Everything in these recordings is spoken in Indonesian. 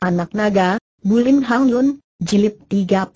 Anak Naga, Bulin Hang Yun, Jilid 32.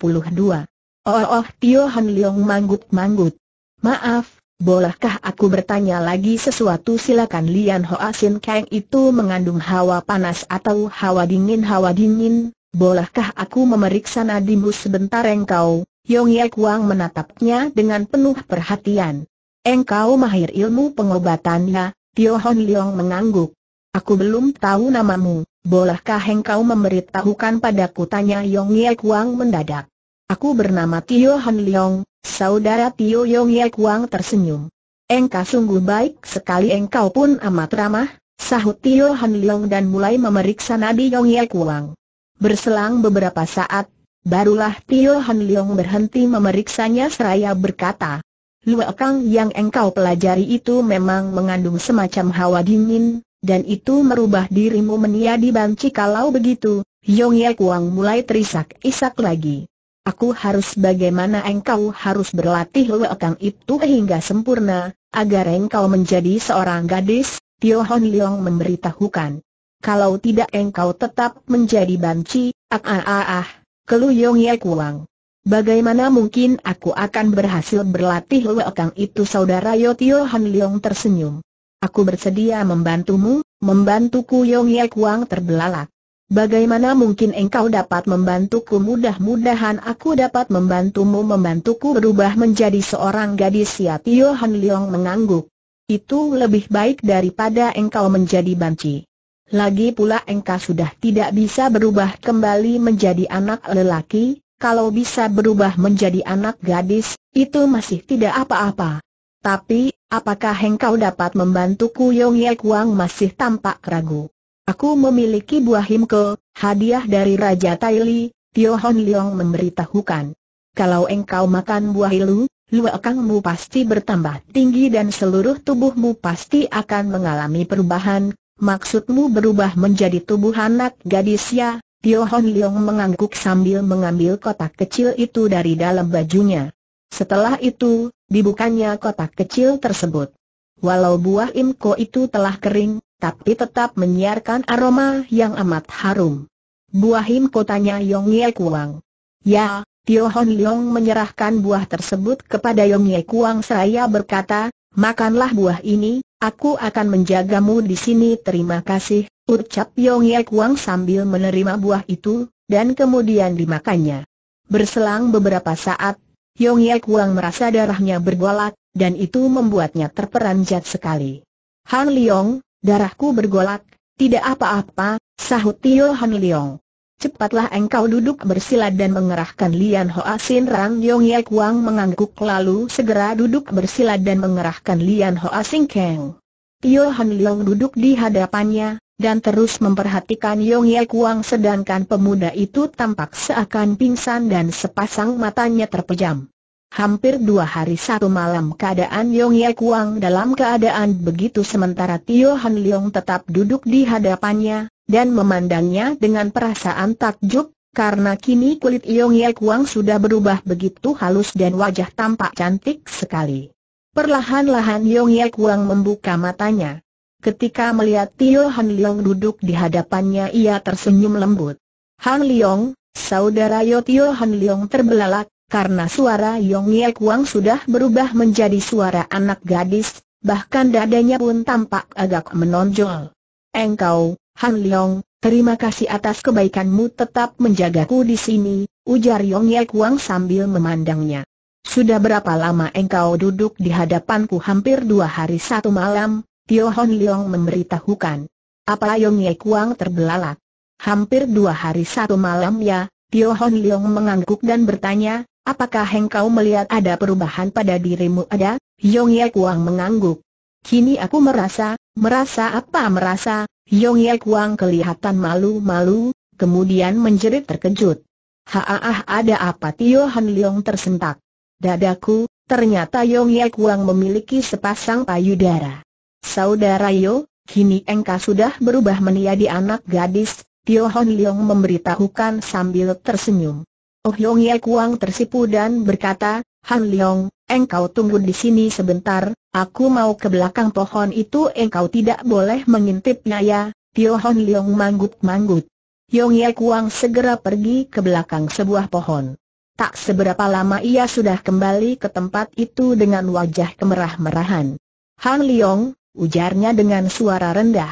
Oh oh Tio Han Leong manggut-manggut. Maaf, bolehkah aku bertanya lagi sesuatu silakan Lian Hoa Sin Kang itu mengandung hawa panas atau hawa dingin hawa dingin, bolehkah aku memeriksa nadimu sebentar engkau? Yong Ye Kuang menatapnya dengan penuh perhatian. Engkau mahir ilmu pengobatannya, Tio Han Leong mengangguk. Aku belum tahu namamu, bolehkah engkau memberitahukan padaku tanya Yong Ye Kuang mendadak. Aku bernama Tio Han Leong, saudara Tio Yong Ye Kuang tersenyum. Engkau sungguh baik sekali engkau pun amat ramah, sahut Tio Han Leong dan mulai memeriksa nadi Yong Ye Kuang. Berselang beberapa saat, barulah Tio Han Leong berhenti memeriksanya seraya berkata, Luakang yang engkau pelajari itu memang mengandung semacam hawa dingin, dan itu merubah dirimu menjadi banci kalau begitu, Yong Ye Kuang mulai terisak-isak lagi. Aku harus bagaimana engkau harus berlatih lekang itu hingga sempurna, agar engkau menjadi seorang gadis, Tio Hon Leong memberitahukan. Kalau tidak engkau tetap menjadi banci, ah ah ah ah, kelu Yong Ye Kuang. Bagaimana mungkin aku akan berhasil berlatih lekang itu saudara Yo Tio Han Leong tersenyum. Aku bersedia membantumu, membantuku Yong Yek Kuang terbelalak. Bagaimana mungkin engkau dapat membantuku mudah-mudahan aku dapat membantumu membantuku berubah menjadi seorang gadis ya Tio Han Leong mengangguk. Itu lebih baik daripada engkau menjadi banci. Lagi pula engkau sudah tidak bisa berubah kembali menjadi anak lelaki, kalau bisa berubah menjadi anak gadis, itu masih tidak apa-apa. Tapi, apakah engkau dapat membantuku Yong Ye Kuang masih tampak ragu. Aku memiliki buah himke, hadiah dari Raja Taili, Tio Hon Leong memberitahukan. Kalau engkau makan buah ilu, luakangmu pasti bertambah tinggi dan seluruh tubuhmu pasti akan mengalami perubahan, maksudmu berubah menjadi tubuh anak gadis ya, Tio Hon Leong mengangguk sambil mengambil kotak kecil itu dari dalam bajunya. Setelah itu, Dibukanya kotak kecil tersebut. Walau buah imko itu telah kering, tapi tetap menyiarkan aroma yang amat harum. Buah imko tanya Yong Ye Kuang. Ya, Tio Hon Leong menyerahkan buah tersebut kepada Yong Ye Kuang seraya berkata, makanlah buah ini, aku akan menjagamu di sini terima kasih, ucap Yong Ye Kuang sambil menerima buah itu, dan kemudian dimakannya. Berselang beberapa saat, Yong Ye Kuang merasa darahnya bergolak, dan itu membuatnya terperanjat sekali. Han Liong, darahku bergolak, tidak apa-apa, sahut Tio Han Liong. Cepatlah engkau duduk bersila dan mengerahkan Lian Hoa Sin Rang Yong Ye Kuang mengangguk lalu segera duduk bersila dan mengerahkan Lian Hoa Sing Keng. Tio Han Liong duduk di hadapannya, dan terus memperhatikan Yong Ye Kuang sedangkan pemuda itu tampak seakan pingsan dan sepasang matanya terpejam. Hampir dua hari satu malam keadaan Yong Ye Kuang dalam keadaan begitu sementara Tio Han Leong tetap duduk di hadapannya, dan memandangnya dengan perasaan takjub, karena kini kulit Yong Ye Kuang sudah berubah begitu halus dan wajah tampak cantik sekali. Perlahan-lahan Yong Ye Kuang membuka matanya. Ketika melihat Tio Han Leong duduk di hadapannya ia tersenyum lembut. Han Leong, saudara Yo Tio Han Leong terbelalak, karena suara Yong Ye Kuang sudah berubah menjadi suara anak gadis, bahkan dadanya pun tampak agak menonjol. Engkau, Han Leong, terima kasih atas kebaikanmu tetap menjagaku di sini, ujar Yong Ye Kuang sambil memandangnya. Sudah berapa lama engkau duduk di hadapanku hampir dua hari satu malam, Tio Hon Leong memberitahukan. Apa Yong Ye Kuang terbelalak? Hampir dua hari satu malam ya, Tio Hon Leong mengangguk dan bertanya, apakah engkau melihat ada perubahan pada dirimu ada? Yong Ye Kuang mengangguk. Kini aku merasa, merasa apa merasa, Yong Ye Kuang kelihatan malu-malu, kemudian menjerit terkejut. Haah ada apa Tio Han Leong tersentak. Dadaku, ternyata Yong Ye Kuang memiliki sepasang payudara. Saudara Yo, kini engkau sudah berubah menjadi anak gadis, Tio Hon Leong memberitahukan sambil tersenyum. Oh Yong Ye Kuang tersipu dan berkata, Han Leong, engkau tunggu di sini sebentar, aku mau ke belakang pohon itu engkau tidak boleh mengintipnya ya, Tio Hon Leong manggut-manggut. Yong Ye Kuang segera pergi ke belakang sebuah pohon. Tak seberapa lama ia sudah kembali ke tempat itu dengan wajah kemerah-merahan. Han Leong, ujarnya dengan suara rendah.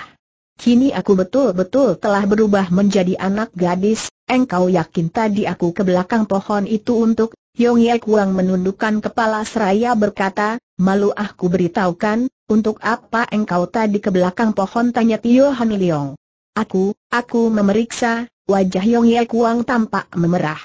Kini aku betul-betul telah berubah menjadi anak gadis, engkau yakin tadi aku ke belakang pohon itu untuk, Yong Ye Kuang menundukkan kepala seraya berkata, malu aku beritahukan, untuk apa engkau tadi ke belakang pohon tanya Tio Han Leong. Aku, aku memeriksa, wajah Yong Ye Kuang tampak memerah.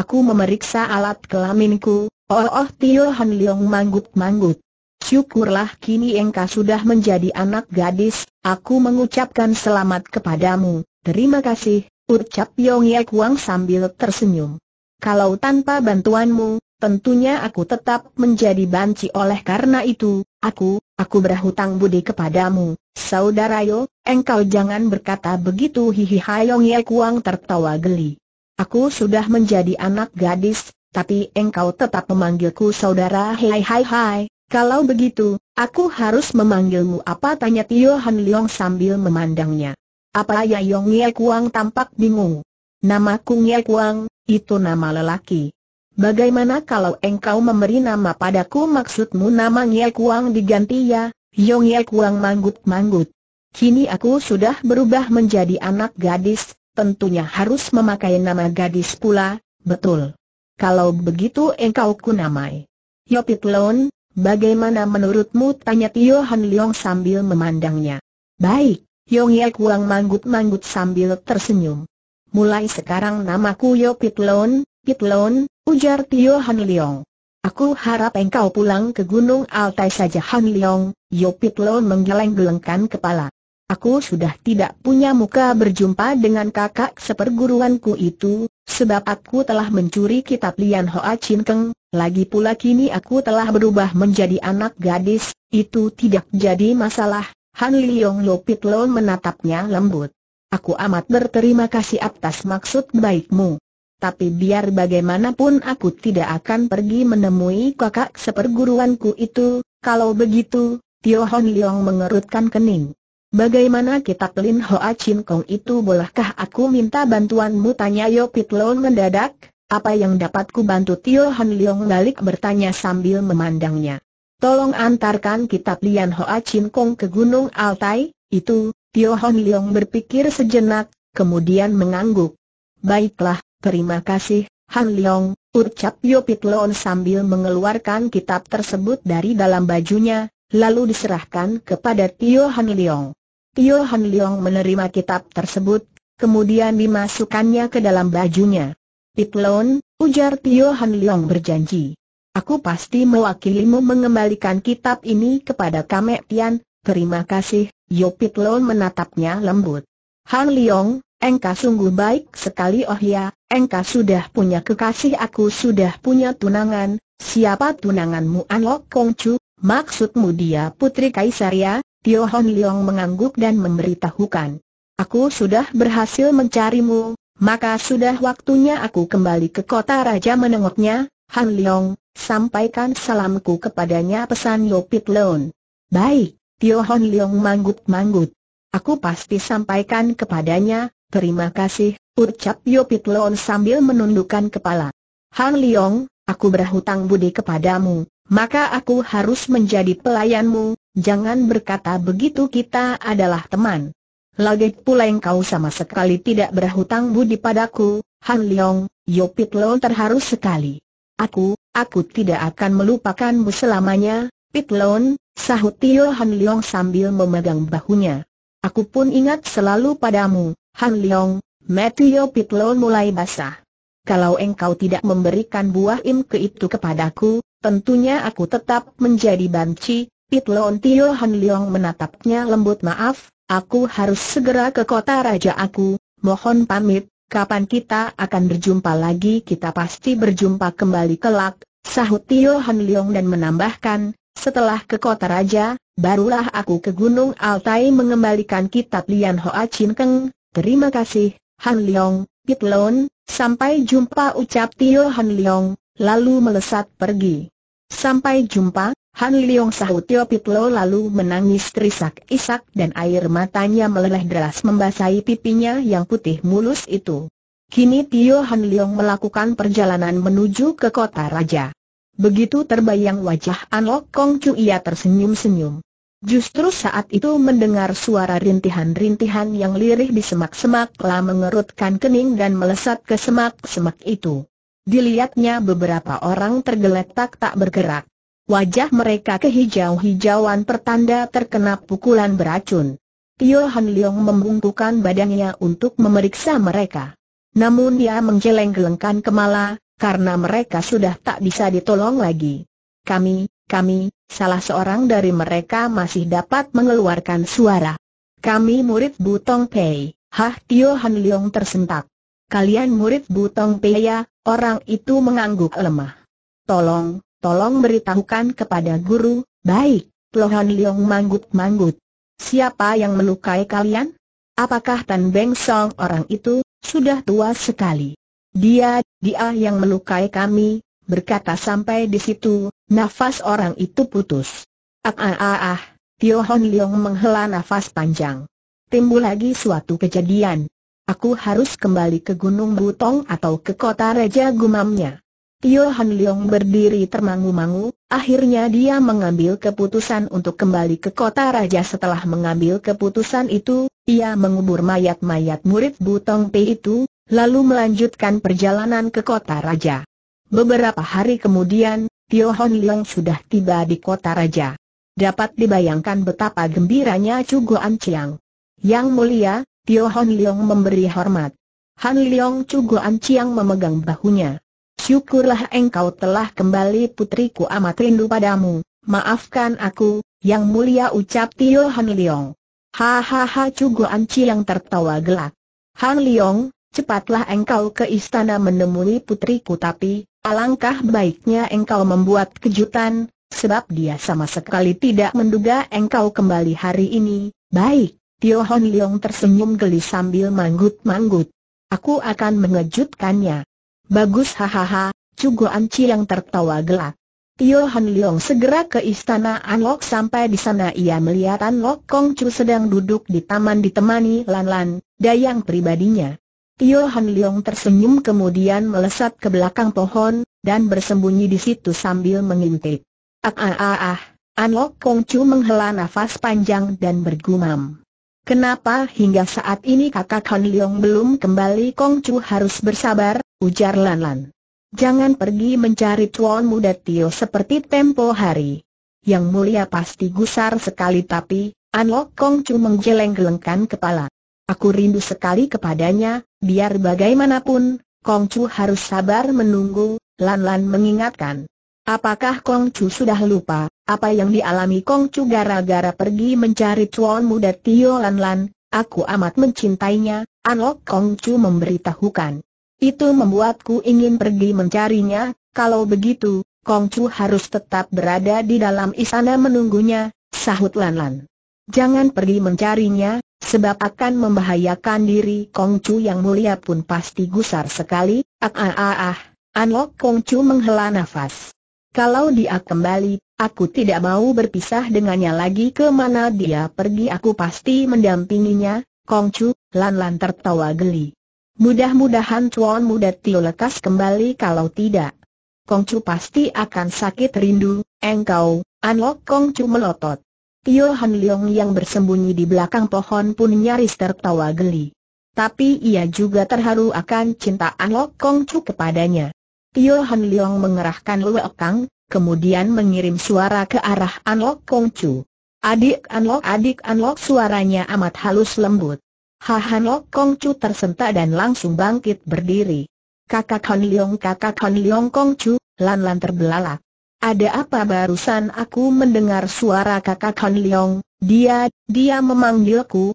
Aku memeriksa alat kelaminku, oh oh Tio Han Leong manggut-manggut syukurlah kini engkau sudah menjadi anak gadis, aku mengucapkan selamat kepadamu, terima kasih, ucap Yong Ye Kuang sambil tersenyum. Kalau tanpa bantuanmu, tentunya aku tetap menjadi banci oleh karena itu, aku, aku berhutang budi kepadamu, saudara Yo, engkau jangan berkata begitu hihi Yong Ye Kuang tertawa geli. Aku sudah menjadi anak gadis, tapi engkau tetap memanggilku saudara hei hai hai, kalau begitu, aku harus memanggilmu apa tanya Tio Han Leong sambil memandangnya. Apa ya Yong Ye Kuang tampak bingung. Nama Kung Ye Kuang, itu nama lelaki. Bagaimana kalau engkau memberi nama padaku maksudmu nama Ye Kuang diganti ya, Yong Ye Kuang manggut-manggut. Kini aku sudah berubah menjadi anak gadis, tentunya harus memakai nama gadis pula, betul. Kalau begitu engkau ku namai. Yopit Lone, Bagaimana menurutmu? Tanya Tio Han Leong sambil memandangnya. Baik, Yong Ye Kuang manggut-manggut sambil tersenyum. Mulai sekarang namaku Yo Pit Lon, ujar Tio Han Leong. Aku harap engkau pulang ke Gunung Altai saja Han Leong, Yo Lon menggeleng-gelengkan kepala. Aku sudah tidak punya muka berjumpa dengan kakak seperguruanku itu, sebab aku telah mencuri kitab Lian Hoa Chin Keng, lagi pula kini aku telah berubah menjadi anak gadis, itu tidak jadi masalah. Han Liyong Pit Lo menatapnya lembut. Aku amat berterima kasih atas maksud baikmu. Tapi biar bagaimanapun aku tidak akan pergi menemui kakak seperguruanku itu, kalau begitu, Tio Hon Leong mengerutkan kening. Bagaimana kitab Lin Hoa Chin Kong itu bolehkah aku minta bantuanmu tanya Yo Long mendadak? Apa yang dapatku bantu Tio Han Leong balik bertanya sambil memandangnya. Tolong antarkan kitab Lian Hoa Chin Kong ke Gunung Altai, itu, Tio Han Leong berpikir sejenak, kemudian mengangguk. Baiklah, terima kasih, Han Leong, ucap Yopit Leon sambil mengeluarkan kitab tersebut dari dalam bajunya, lalu diserahkan kepada Tio Han Leong. Tio Han Leong menerima kitab tersebut, kemudian dimasukkannya ke dalam bajunya. Pitlon, ujar Tio Han Leong berjanji. Aku pasti mewakilimu mengembalikan kitab ini kepada Kamek Tian, terima kasih, Yo Pitlon menatapnya lembut. Han Leong, Engkau sungguh baik sekali oh ya, engkau sudah punya kekasih aku sudah punya tunangan, siapa tunanganmu Anlok Kongcu, maksudmu dia putri kaisar ya, Tio Hong Leong mengangguk dan memberitahukan. Aku sudah berhasil mencarimu, maka sudah waktunya aku kembali ke kota raja menengoknya, Han Leong, sampaikan salamku kepadanya pesan Yopit Leon. Baik, Tio Hong Leong manggut-manggut. Aku pasti sampaikan kepadanya, terima kasih, ucap Yopit Leon sambil menundukkan kepala. Han Leong, aku berhutang budi kepadamu, maka aku harus menjadi pelayanmu, jangan berkata begitu kita adalah teman. Lagi pula engkau sama sekali tidak berhutang budi padaku, Han Leong, Yopit Lo terharu sekali. Aku, aku tidak akan melupakanmu selamanya, Pitlon, sahut Tio Han Leong sambil memegang bahunya. Aku pun ingat selalu padamu, Han Leong, Matthew Pitlon mulai basah. Kalau engkau tidak memberikan buah im ke itu kepadaku, tentunya aku tetap menjadi banci, Pitlon Tio Han Leong menatapnya lembut maaf, aku harus segera ke kota raja aku, mohon pamit, kapan kita akan berjumpa lagi kita pasti berjumpa kembali kelak, sahut Tio Han Leong dan menambahkan, setelah ke kota raja, barulah aku ke Gunung Altai mengembalikan kitab Lian Hoa Chin Keng, terima kasih, Han Leong, Pitlon, sampai jumpa ucap Tio Han Leong, lalu melesat pergi. Sampai jumpa, Han Tio Pit Pitlo lalu menangis terisak-isak dan air matanya meleleh deras membasahi pipinya yang putih mulus itu. Kini Tio Han Liong melakukan perjalanan menuju ke kota raja. Begitu terbayang wajah An Lok Kong Chu ia tersenyum-senyum. Justru saat itu mendengar suara rintihan-rintihan yang lirih di semak-semak telah mengerutkan kening dan melesat ke semak-semak itu. Dilihatnya beberapa orang tergeletak tak bergerak. Wajah mereka kehijau-hijauan pertanda terkena pukulan beracun. Tio Han Leong membungkukan badannya untuk memeriksa mereka. Namun dia menggeleng-gelengkan kemala, karena mereka sudah tak bisa ditolong lagi. Kami, kami, salah seorang dari mereka masih dapat mengeluarkan suara. Kami murid Butong Pei, Hah Tio Han Leong tersentak. Kalian murid Butong Pei ya, orang itu mengangguk lemah. Tolong, tolong beritahukan kepada guru, baik, Lohan Leong manggut-manggut. Siapa yang melukai kalian? Apakah Tan Beng Song orang itu, sudah tua sekali? Dia, dia yang melukai kami, berkata sampai di situ, nafas orang itu putus. Ah ah ah ah, Tio Hon Leong menghela nafas panjang. Timbul lagi suatu kejadian. Aku harus kembali ke Gunung Butong atau ke kota Raja Gumamnya. Tio Han Leong berdiri termangu-mangu, akhirnya dia mengambil keputusan untuk kembali ke kota raja setelah mengambil keputusan itu, ia mengubur mayat-mayat murid Butong Pei itu, lalu melanjutkan perjalanan ke kota raja. Beberapa hari kemudian, Tio Han Leong sudah tiba di kota raja. Dapat dibayangkan betapa gembiranya Chu Goan Chiang. Yang mulia, Tio Han Leong memberi hormat. Han Leong Chu Goan Chiang memegang bahunya. Syukurlah engkau telah kembali putriku amat rindu padamu, maafkan aku, yang mulia ucap Tio Han Leong. Hahaha Cugu Anci yang tertawa gelak. Han Leong, cepatlah engkau ke istana menemui putriku tapi, alangkah baiknya engkau membuat kejutan, sebab dia sama sekali tidak menduga engkau kembali hari ini, baik. Tio Han Leong tersenyum geli sambil manggut-manggut. Aku akan mengejutkannya. Bagus hahaha, Cugo anci yang tertawa gelak. Han Leong segera ke istana Anlok sampai di sana ia melihat Anlok Kong Chu sedang duduk di taman ditemani Lan Lan, dayang pribadinya. Han Leong tersenyum kemudian melesat ke belakang pohon, dan bersembunyi di situ sambil mengintip. Ah ah ah ah, Anlok Kong Chu menghela nafas panjang dan bergumam. Kenapa hingga saat ini kakak Han Leong belum kembali Kong Chu harus bersabar, ujar Lan Lan. Jangan pergi mencari tuan muda Tio seperti tempo hari. Yang mulia pasti gusar sekali tapi, Anlok Kong Chu menggeleng-gelengkan kepala. Aku rindu sekali kepadanya, biar bagaimanapun, Kong Chu harus sabar menunggu, Lan Lan mengingatkan. Apakah Kong Chu sudah lupa, apa yang dialami Kong Chu gara-gara pergi mencari Chuan muda Tio Lan Lan, aku amat mencintainya, Anlok Kong Chu memberitahukan. Itu membuatku ingin pergi mencarinya, kalau begitu, Kong Chu harus tetap berada di dalam istana menunggunya, sahut Lan Lan. Jangan pergi mencarinya, sebab akan membahayakan diri Kong Chu yang mulia pun pasti gusar sekali, ah ah ah ah, Anlok Kong Chu menghela nafas. Kalau dia kembali, aku tidak mau berpisah dengannya lagi kemana dia pergi aku pasti mendampinginya, Kongcu, Chu, Lan Lan tertawa geli. Mudah-mudahan Chuan Muda Tio lekas kembali kalau tidak. Kongcu pasti akan sakit rindu, engkau, Anlok Kong Chu melotot. Tio Han Leong yang bersembunyi di belakang pohon pun nyaris tertawa geli. Tapi ia juga terharu akan cinta Anlok Kong Chu kepadanya. Tio Han Leong mengerahkan Lue Kang, kemudian mengirim suara ke arah Anlok Kong Chu. Adik Anlok adik Anlok suaranya amat halus lembut. Ha Lok Kong Chu tersentak dan langsung bangkit berdiri. Kakak Han Leong kakak Han Leong Kong Chu, lan-lan terbelalak. Ada apa barusan aku mendengar suara kakak Han Leong, dia, dia memanggilku,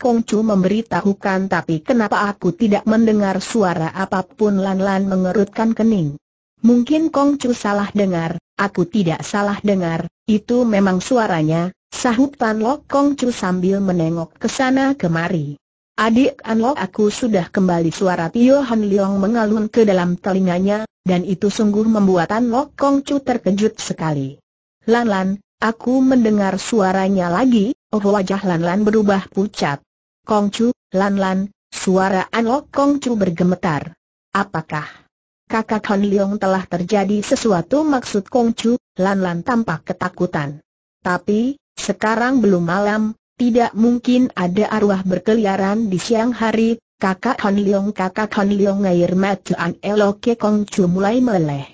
Kong Chu memberitahukan tapi kenapa aku tidak mendengar suara apapun Lan-Lan mengerutkan kening. Mungkin Kong Chu salah dengar, aku tidak salah dengar, itu memang suaranya, sahut Tan Lok Chu sambil menengok ke sana kemari. Adik Anlok aku sudah kembali suara Tio Han Leong mengalun ke dalam telinganya, dan itu sungguh membuat Anlok Chu terkejut sekali. Lan-Lan, aku mendengar suaranya lagi, Oh wajah Lan Lan berubah pucat. Kongcu, Lan Lan, suara Anok Kongcu bergemetar. Apakah kakak Han Leong telah terjadi sesuatu maksud Kongcu? Lan Lan tampak ketakutan. Tapi, sekarang belum malam, tidak mungkin ada arwah berkeliaran di siang hari, kakak Han Leong kakak Han Leong air macuan eloke Kongcu mulai meleleh.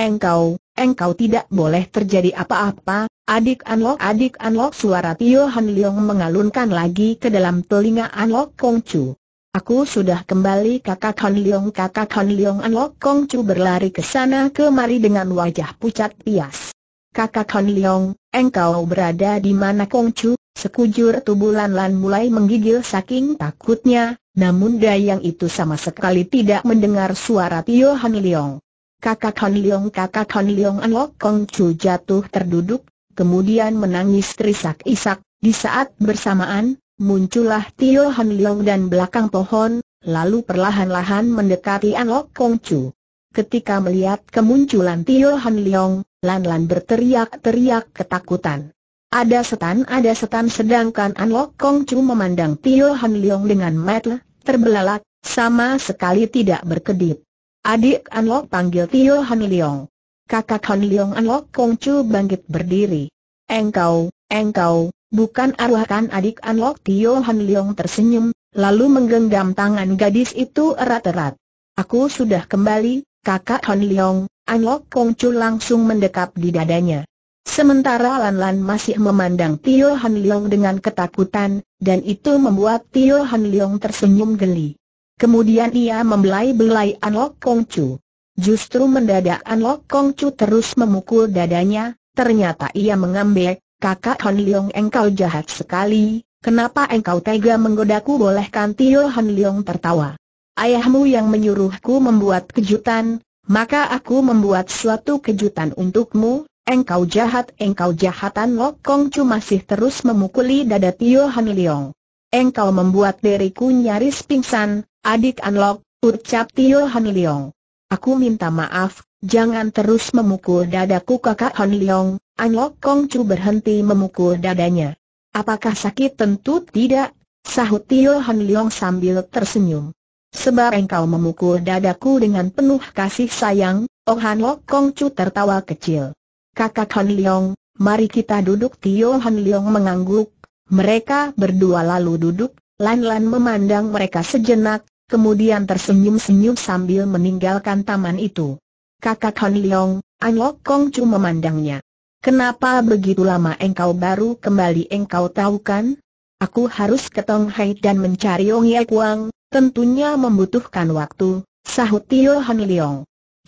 Engkau, engkau tidak boleh terjadi apa-apa, Adik Anlok adik Anlok suara Tio Han Leong mengalunkan lagi ke dalam telinga Anlok Kong Chu. Aku sudah kembali kakak Han Leong kakak Han Leong Anlok Kong Chu berlari ke sana kemari dengan wajah pucat pias. Kakak Han Leong, engkau berada di mana Kong Chu? Sekujur tubuh Lan Lan mulai menggigil saking takutnya, namun Dayang itu sama sekali tidak mendengar suara Tio Han Leong. Kakak Han Leong kakak Han Leong Anlok Kong Chu jatuh terduduk kemudian menangis terisak-isak, di saat bersamaan, muncullah Tio Han Leong dan belakang pohon, lalu perlahan-lahan mendekati An Lok Kong Chu. Ketika melihat kemunculan Tio Han Leong, Lan Lan berteriak-teriak ketakutan. Ada setan, ada setan sedangkan An Lok Kong Chu memandang Tio Han Leong dengan mata terbelalak, sama sekali tidak berkedip. Adik An Lok panggil Tio Han Leong kakak Han Leong Anlok Kong Chu bangkit berdiri. Engkau, engkau, bukan arwah kan adik Anlok Tio Han Leong tersenyum, lalu menggenggam tangan gadis itu erat-erat. Aku sudah kembali, kakak Han Leong, Anlok Kong Chu langsung mendekap di dadanya. Sementara Lan Lan masih memandang Tio Han Leong dengan ketakutan, dan itu membuat Tio Han Leong tersenyum geli. Kemudian ia membelai-belai Anlok Kong Chu. Justru mendadak An Lok Kong Chu terus memukul dadanya, ternyata ia mengambil, kakak Han Leong engkau jahat sekali, kenapa engkau tega menggodaku bolehkan Tio Han Leong tertawa. Ayahmu yang menyuruhku membuat kejutan, maka aku membuat suatu kejutan untukmu, engkau jahat engkau jahatan Lok Kong Chu masih terus memukuli dada Tio Han Leong. Engkau membuat diriku nyaris pingsan, adik Anlok, ucap Tio Han Leong. Aku minta maaf, jangan terus memukul dadaku kakak Han Leong, Lok Kong Chu berhenti memukul dadanya. Apakah sakit tentu tidak? Sahut Tio Han Leong sambil tersenyum. Sebab engkau memukul dadaku dengan penuh kasih sayang, Oh Han Lok Kong Chu tertawa kecil. Kakak Han Leong, mari kita duduk Tio Han Leong mengangguk. Mereka berdua lalu duduk, Lan Lan memandang mereka sejenak, kemudian tersenyum-senyum sambil meninggalkan taman itu. Kakak Han Leong, An Lok Kong Chu memandangnya. Kenapa begitu lama engkau baru kembali engkau tahu kan? Aku harus ke Tonghai dan mencari Ong Ye Kuang, tentunya membutuhkan waktu, sahut Tio Han Leong.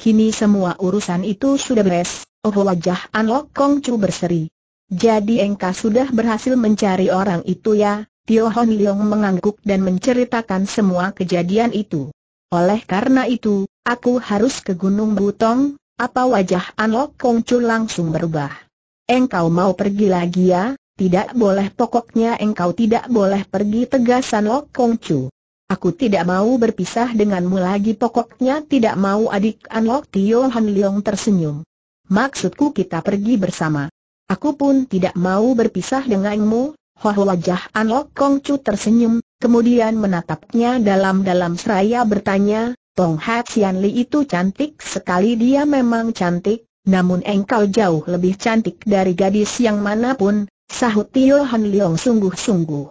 Kini semua urusan itu sudah beres, oh wajah An Lok Kong Chu berseri. Jadi engkau sudah berhasil mencari orang itu ya? Tio Hon Leong mengangguk dan menceritakan semua kejadian itu. Oleh karena itu, aku harus ke Gunung Butong, apa wajah An Kong Kongcu langsung berubah. Engkau mau pergi lagi ya, tidak boleh pokoknya engkau tidak boleh pergi tegas Kong Kongcu. Aku tidak mau berpisah denganmu lagi pokoknya tidak mau adik Lok Tio Han Leong tersenyum. Maksudku kita pergi bersama. Aku pun tidak mau berpisah denganmu, Hoh wajah An Lok Kong Chu tersenyum, kemudian menatapnya dalam-dalam seraya bertanya, Tong Hat Sian Li itu cantik sekali dia memang cantik, namun engkau jauh lebih cantik dari gadis yang manapun, sahut Tio Han Leong sungguh-sungguh.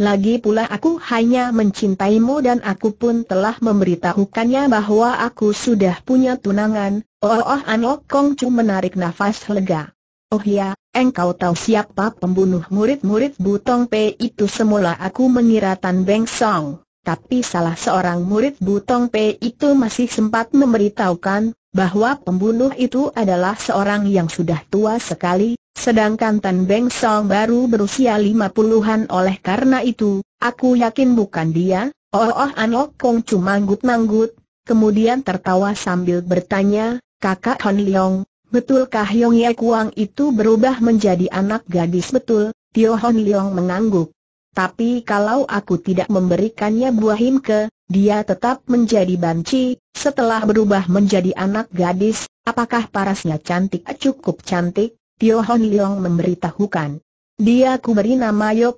Lagi pula aku hanya mencintaimu dan aku pun telah memberitahukannya bahwa aku sudah punya tunangan, oh oh, oh An Lok Kong Chu menarik nafas lega. Oh ya, Engkau tahu siapa pembunuh murid-murid Butong P itu semula aku mengira Tan Beng Song, tapi salah seorang murid Butong P itu masih sempat memberitahukan bahwa pembunuh itu adalah seorang yang sudah tua sekali, sedangkan Tan Beng Song baru berusia lima puluhan oleh karena itu, aku yakin bukan dia, oh oh Lok Kong cuma manggut-manggut, kemudian tertawa sambil bertanya, kakak Hon Leong, Betulkah Yong Ye Kuang itu berubah menjadi anak gadis betul? Tio Hon Leong mengangguk. Tapi kalau aku tidak memberikannya buah himke, dia tetap menjadi banci, setelah berubah menjadi anak gadis, apakah parasnya cantik cukup cantik? Tio Hon Leong memberitahukan. Dia kuberi nama Yo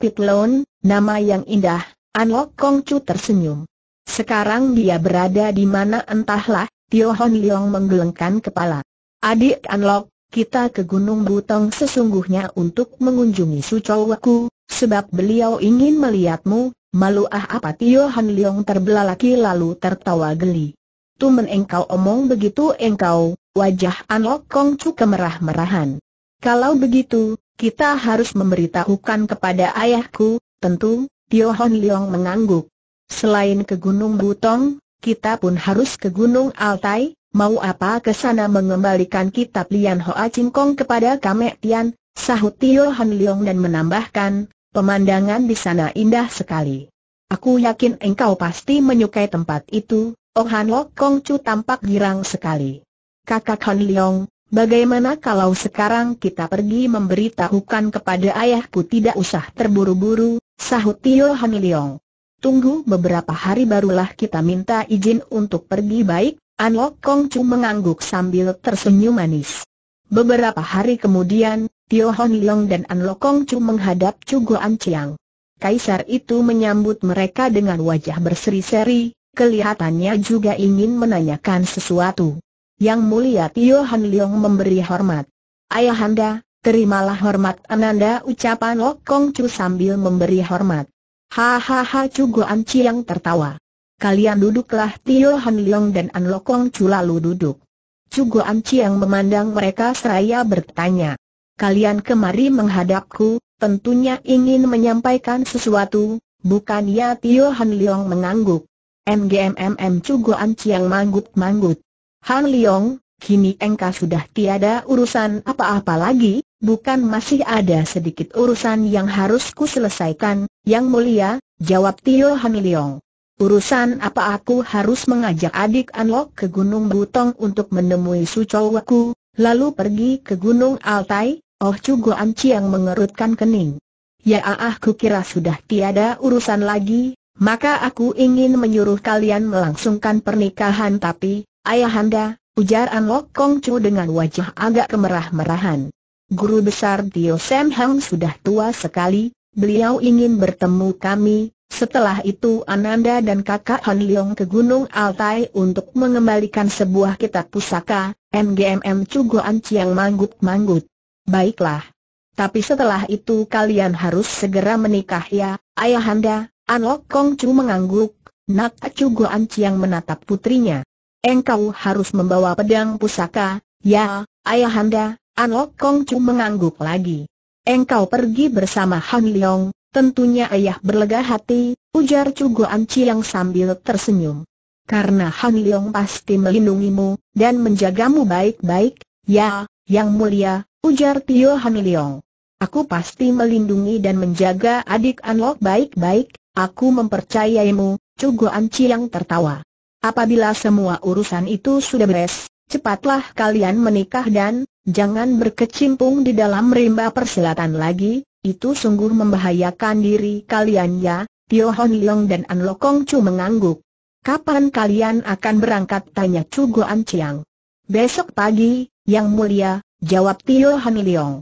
nama yang indah, An Lok Kong Chu tersenyum. Sekarang dia berada di mana entahlah, Tio Hon Leong menggelengkan kepala. Adik Anlok, kita ke Gunung Butong sesungguhnya untuk mengunjungi Sucowaku, sebab beliau ingin melihatmu, malu ah apa Tio Han Leong terbelalaki lalu tertawa geli. Tumen engkau omong begitu engkau, wajah Anlok Kong Chu kemerah-merahan. Kalau begitu, kita harus memberitahukan kepada ayahku, tentu, Tio Han Leong mengangguk. Selain ke Gunung Butong, kita pun harus ke Gunung Altai, mau apa ke sana mengembalikan kitab Lian Hoa Kong kepada Kamek Tian, sahut Tio Han Leong dan menambahkan, pemandangan di sana indah sekali. Aku yakin engkau pasti menyukai tempat itu, Oh Han Lok Kong Chu tampak girang sekali. Kakak Han Leong, Bagaimana kalau sekarang kita pergi memberitahukan kepada ayahku tidak usah terburu-buru, sahut Tio Han Leong. Tunggu beberapa hari barulah kita minta izin untuk pergi baik, An Lok Kong Chu mengangguk sambil tersenyum manis. Beberapa hari kemudian, Tio Hon Leong dan An Lok Kong Chu menghadap Chu Goan Chiang. Kaisar itu menyambut mereka dengan wajah berseri-seri, kelihatannya juga ingin menanyakan sesuatu. Yang mulia Tio Hon Leong memberi hormat. Ayahanda, terimalah hormat Ananda ucapan Lok Kong Chu sambil memberi hormat. Hahaha Chu Goan Chiang tertawa kalian duduklah Tio Han Leong dan An Lokong Chu lalu duduk. Chu An Chiang memandang mereka seraya bertanya. Kalian kemari menghadapku, tentunya ingin menyampaikan sesuatu, bukan ya Tio Han Leong mengangguk. MGMMM Chu An Chiang manggut-manggut. Han Leong, kini engkau sudah tiada urusan apa-apa lagi, bukan masih ada sedikit urusan yang harus ku selesaikan, yang mulia, jawab Tio Han Leong. Urusan apa aku harus mengajak adik Anlok ke Gunung Butong untuk menemui Sucowaku, lalu pergi ke Gunung Altai? Oh Cugo yang mengerutkan kening. Ya ah aku ah, kira sudah tiada urusan lagi, maka aku ingin menyuruh kalian melangsungkan pernikahan tapi, ayahanda, ujar Anlok Kong Chu dengan wajah agak kemerah-merahan. Guru besar Tio Sam Hang sudah tua sekali, beliau ingin bertemu kami, setelah itu Ananda dan kakak Han Leong ke Gunung Altai untuk mengembalikan sebuah kitab pusaka, MGMM Cugo Ciang Manggut Manggut. Baiklah. Tapi setelah itu kalian harus segera menikah ya, Ayahanda, Anlok Kong Chu mengangguk, Nak Cugo Ciang menatap putrinya. Engkau harus membawa pedang pusaka, ya, Ayahanda, Anlok Kong Chu mengangguk lagi. Engkau pergi bersama Han Leong, Tentunya ayah berlega hati, ujar Chu Goan yang sambil tersenyum. Karena Han Leong pasti melindungimu, dan menjagamu baik-baik, ya, yang mulia, ujar Tio Han Leong. Aku pasti melindungi dan menjaga adik Anlok baik-baik, aku mempercayaimu, Chu Goan yang tertawa. Apabila semua urusan itu sudah beres, cepatlah kalian menikah dan, jangan berkecimpung di dalam rimba persilatan lagi, itu sungguh membahayakan diri kalian ya, Tio Hon Leong dan An Lokong Chu mengangguk. Kapan kalian akan berangkat tanya Chu Goan Chiang? Besok pagi, yang mulia, jawab Tio Hon Leong.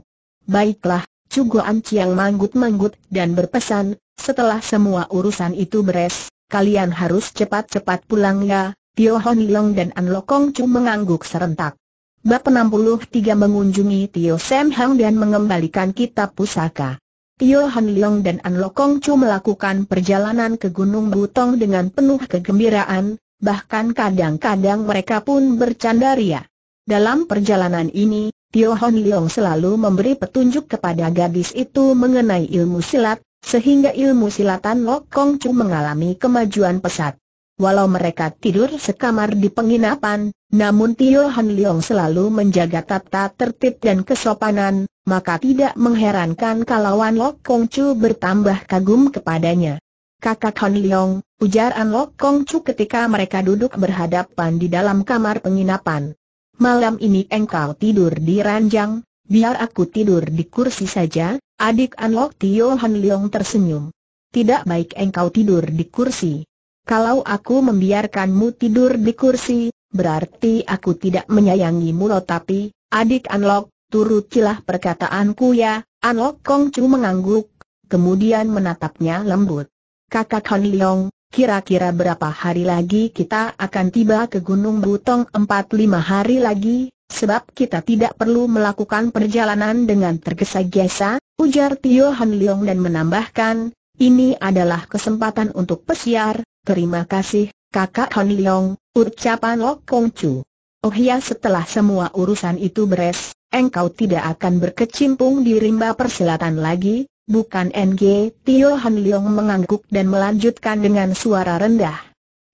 Baiklah, Chu Goan Chiang manggut-manggut dan berpesan, setelah semua urusan itu beres, kalian harus cepat-cepat pulang ya, Tio Hon Leong dan An Lokong Chu mengangguk serentak. Bab 63 mengunjungi Tio Sam Hang dan mengembalikan kitab pusaka. Tio Han Leong dan An Kong Chu melakukan perjalanan ke Gunung Butong dengan penuh kegembiraan, bahkan kadang-kadang mereka pun bercanda ria. Dalam perjalanan ini, Tio Han Leong selalu memberi petunjuk kepada gadis itu mengenai ilmu silat, sehingga ilmu silatan Kong Chu mengalami kemajuan pesat. Walau mereka tidur sekamar di penginapan, namun Tio Han Leong selalu menjaga tata tertib dan kesopanan, maka tidak mengherankan kalau Wan Lok Kong Chu bertambah kagum kepadanya. Kakak Han Leong, ujar An Lok Kong Chu ketika mereka duduk berhadapan di dalam kamar penginapan. Malam ini engkau tidur di ranjang, biar aku tidur di kursi saja, adik An Lok Tio Han Leong tersenyum. Tidak baik engkau tidur di kursi. Kalau aku membiarkanmu tidur di kursi, berarti aku tidak menyayangimu loh tapi, adik Anlok, turutilah perkataanku ya, Anlok Kongcu mengangguk, kemudian menatapnya lembut. Kakak Han Leong, kira-kira berapa hari lagi kita akan tiba ke Gunung Butong 4-5 hari lagi, sebab kita tidak perlu melakukan perjalanan dengan tergesa-gesa, ujar Tio Han Leong dan menambahkan, ini adalah kesempatan untuk pesiar, Terima kasih, kakak Han Leong, ucapan Lok Kong Chu. Oh ya setelah semua urusan itu beres, engkau tidak akan berkecimpung di rimba persilatan lagi, bukan NG? Tio Han Leong mengangguk dan melanjutkan dengan suara rendah.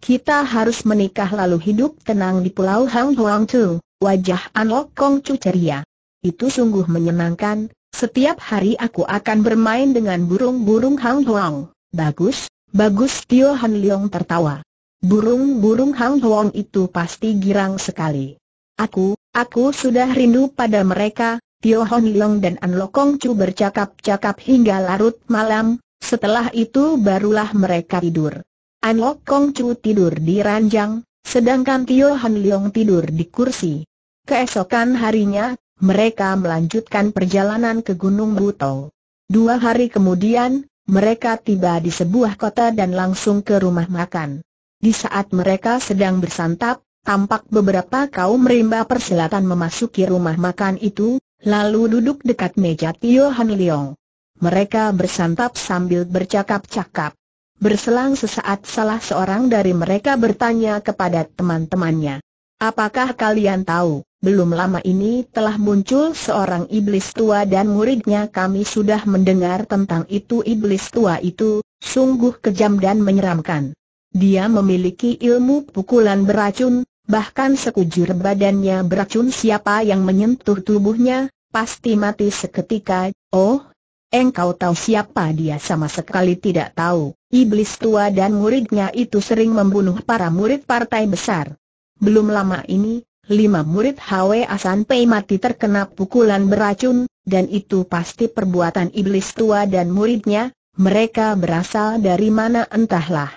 Kita harus menikah lalu hidup tenang di pulau Hang Huang Chu, wajah An Lok Kong Chu ceria. Itu sungguh menyenangkan, setiap hari aku akan bermain dengan burung-burung Hang Huang. Bagus, Bagus Tio Han Leong tertawa. Burung-burung Hang Huang itu pasti girang sekali. Aku, aku sudah rindu pada mereka, Tio Han Leong dan An Lokong Chu bercakap-cakap hingga larut malam, setelah itu barulah mereka tidur. An Lokong Chu tidur di ranjang, sedangkan Tio Han Leong tidur di kursi. Keesokan harinya, mereka melanjutkan perjalanan ke Gunung Butong. Dua hari kemudian, mereka tiba di sebuah kota dan langsung ke rumah makan. Di saat mereka sedang bersantap, tampak beberapa kaum rimba persilatan memasuki rumah makan itu, lalu duduk dekat meja Tio Han Leong. Mereka bersantap sambil bercakap-cakap. Berselang sesaat salah seorang dari mereka bertanya kepada teman-temannya. Apakah kalian tahu, belum lama ini telah muncul seorang iblis tua dan muridnya kami sudah mendengar tentang itu iblis tua itu, sungguh kejam dan menyeramkan. Dia memiliki ilmu pukulan beracun, bahkan sekujur badannya beracun siapa yang menyentuh tubuhnya, pasti mati seketika, oh, engkau tahu siapa dia sama sekali tidak tahu, iblis tua dan muridnya itu sering membunuh para murid partai besar. Belum lama ini, lima murid Hwe Asan Pei mati terkena pukulan beracun, dan itu pasti perbuatan iblis tua dan muridnya, mereka berasal dari mana entahlah.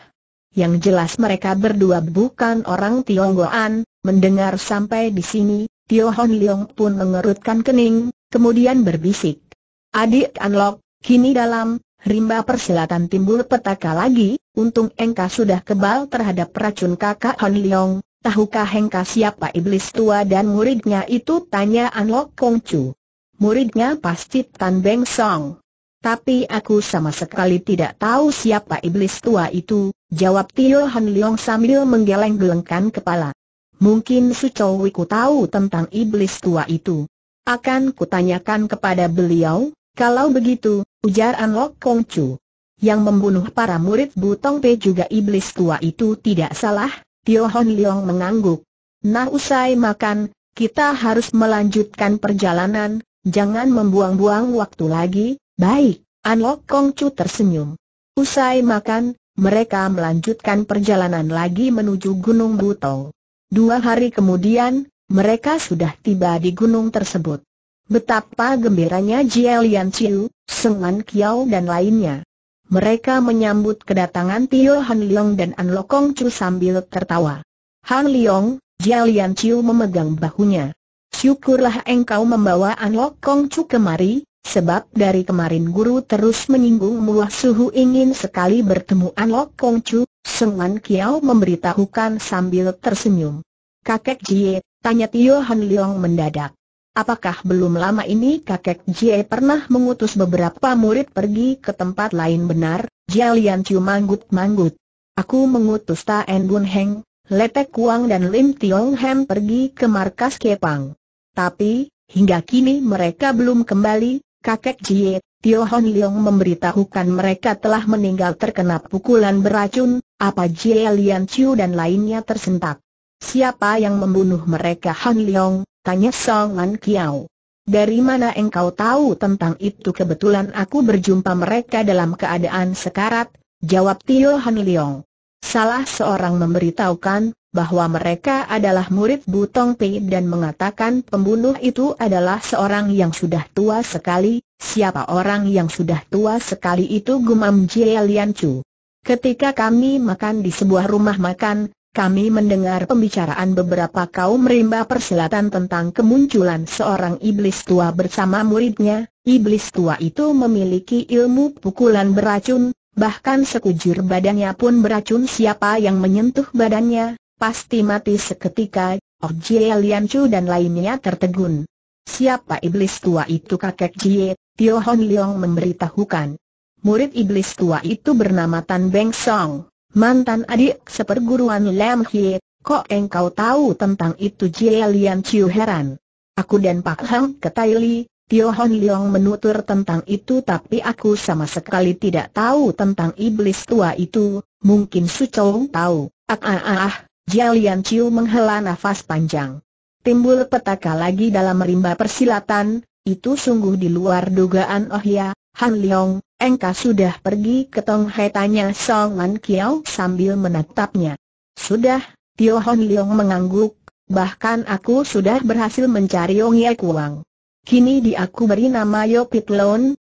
Yang jelas mereka berdua bukan orang Tionggoan, mendengar sampai di sini, Tio Hon Leong pun mengerutkan kening, kemudian berbisik. Adik Anlok, kini dalam, rimba persilatan timbul petaka lagi, untung engkau sudah kebal terhadap racun kakak Hon Leong, Tahukah Hengka siapa iblis tua dan muridnya itu? Tanya Anlok Kong Chu. Muridnya pasti Tan Beng Song. Tapi aku sama sekali tidak tahu siapa iblis tua itu, jawab Tio Han Leong sambil menggeleng-gelengkan kepala. Mungkin Su ku tahu tentang iblis tua itu. Akan kutanyakan kepada beliau, kalau begitu, ujar Anlok Kong Chu. Yang membunuh para murid Butong Pe juga iblis tua itu tidak salah, Tio Hon Leong mengangguk. Nah usai makan, kita harus melanjutkan perjalanan, jangan membuang-buang waktu lagi, baik, An Lok Kong Chu tersenyum. Usai makan, mereka melanjutkan perjalanan lagi menuju Gunung Butong. Dua hari kemudian, mereka sudah tiba di gunung tersebut. Betapa gembiranya Jie Lian Chiu, Seng An Kiao dan lainnya mereka menyambut kedatangan Tio Han Leong dan An Lokong Chu sambil tertawa. Han Leong, Jialian Chiu memegang bahunya. Syukurlah engkau membawa An Lokong Chu kemari, sebab dari kemarin guru terus menyinggung Muah Suhu ingin sekali bertemu An Lokong Chu, Sengan Kiao memberitahukan sambil tersenyum. Kakek Jie, tanya Tio Han Leong mendadak. Apakah belum lama ini kakek Jie pernah mengutus beberapa murid pergi ke tempat lain benar? Jia Jialian Chiu manggut-manggut. Aku mengutus Taen Bun Heng, Letek Kuang dan Lim Tiong Hem pergi ke markas Kepang. Tapi, hingga kini mereka belum kembali, kakek Jie, Tio Hon Leong memberitahukan mereka telah meninggal terkena pukulan beracun, apa Jie Lian Chiu dan lainnya tersentak. Siapa yang membunuh mereka Han Leong? Tanya Song Lan Kiao. Dari mana engkau tahu tentang itu kebetulan aku berjumpa mereka dalam keadaan sekarat, jawab Tio Han Leong. Salah seorang memberitahukan, bahwa mereka adalah murid Butong Pei dan mengatakan pembunuh itu adalah seorang yang sudah tua sekali, siapa orang yang sudah tua sekali itu gumam Jie Lian Chu. Ketika kami makan di sebuah rumah makan, kami mendengar pembicaraan beberapa kaum rimba persilatan tentang kemunculan seorang iblis tua bersama muridnya. Iblis tua itu memiliki ilmu pukulan beracun, bahkan sekujur badannya pun beracun siapa yang menyentuh badannya, pasti mati seketika, Oh Jie Lian Chu dan lainnya tertegun. Siapa iblis tua itu kakek Jie, Tio Hon Leong memberitahukan. Murid iblis tua itu bernama Tan Beng Song. Mantan adik seperguruan Lam Hie, kok engkau tahu tentang itu Jie Lian Chiu heran. Aku dan Pak Hang ke Li, Tio Hon Leong menutur tentang itu tapi aku sama sekali tidak tahu tentang iblis tua itu, mungkin Su Chong tahu. Ah ah ah, ah. Jie Lian Chiu menghela nafas panjang. Timbul petaka lagi dalam rimba persilatan, itu sungguh di luar dugaan Oh ya, Han Leong, Engkau sudah pergi ke Tonghai tanya Song Lan Kiao sambil menatapnya. Sudah, Tio Hon Leong mengangguk, bahkan aku sudah berhasil mencari Yong Ye Kuang. Kini dia aku beri nama Yo Pit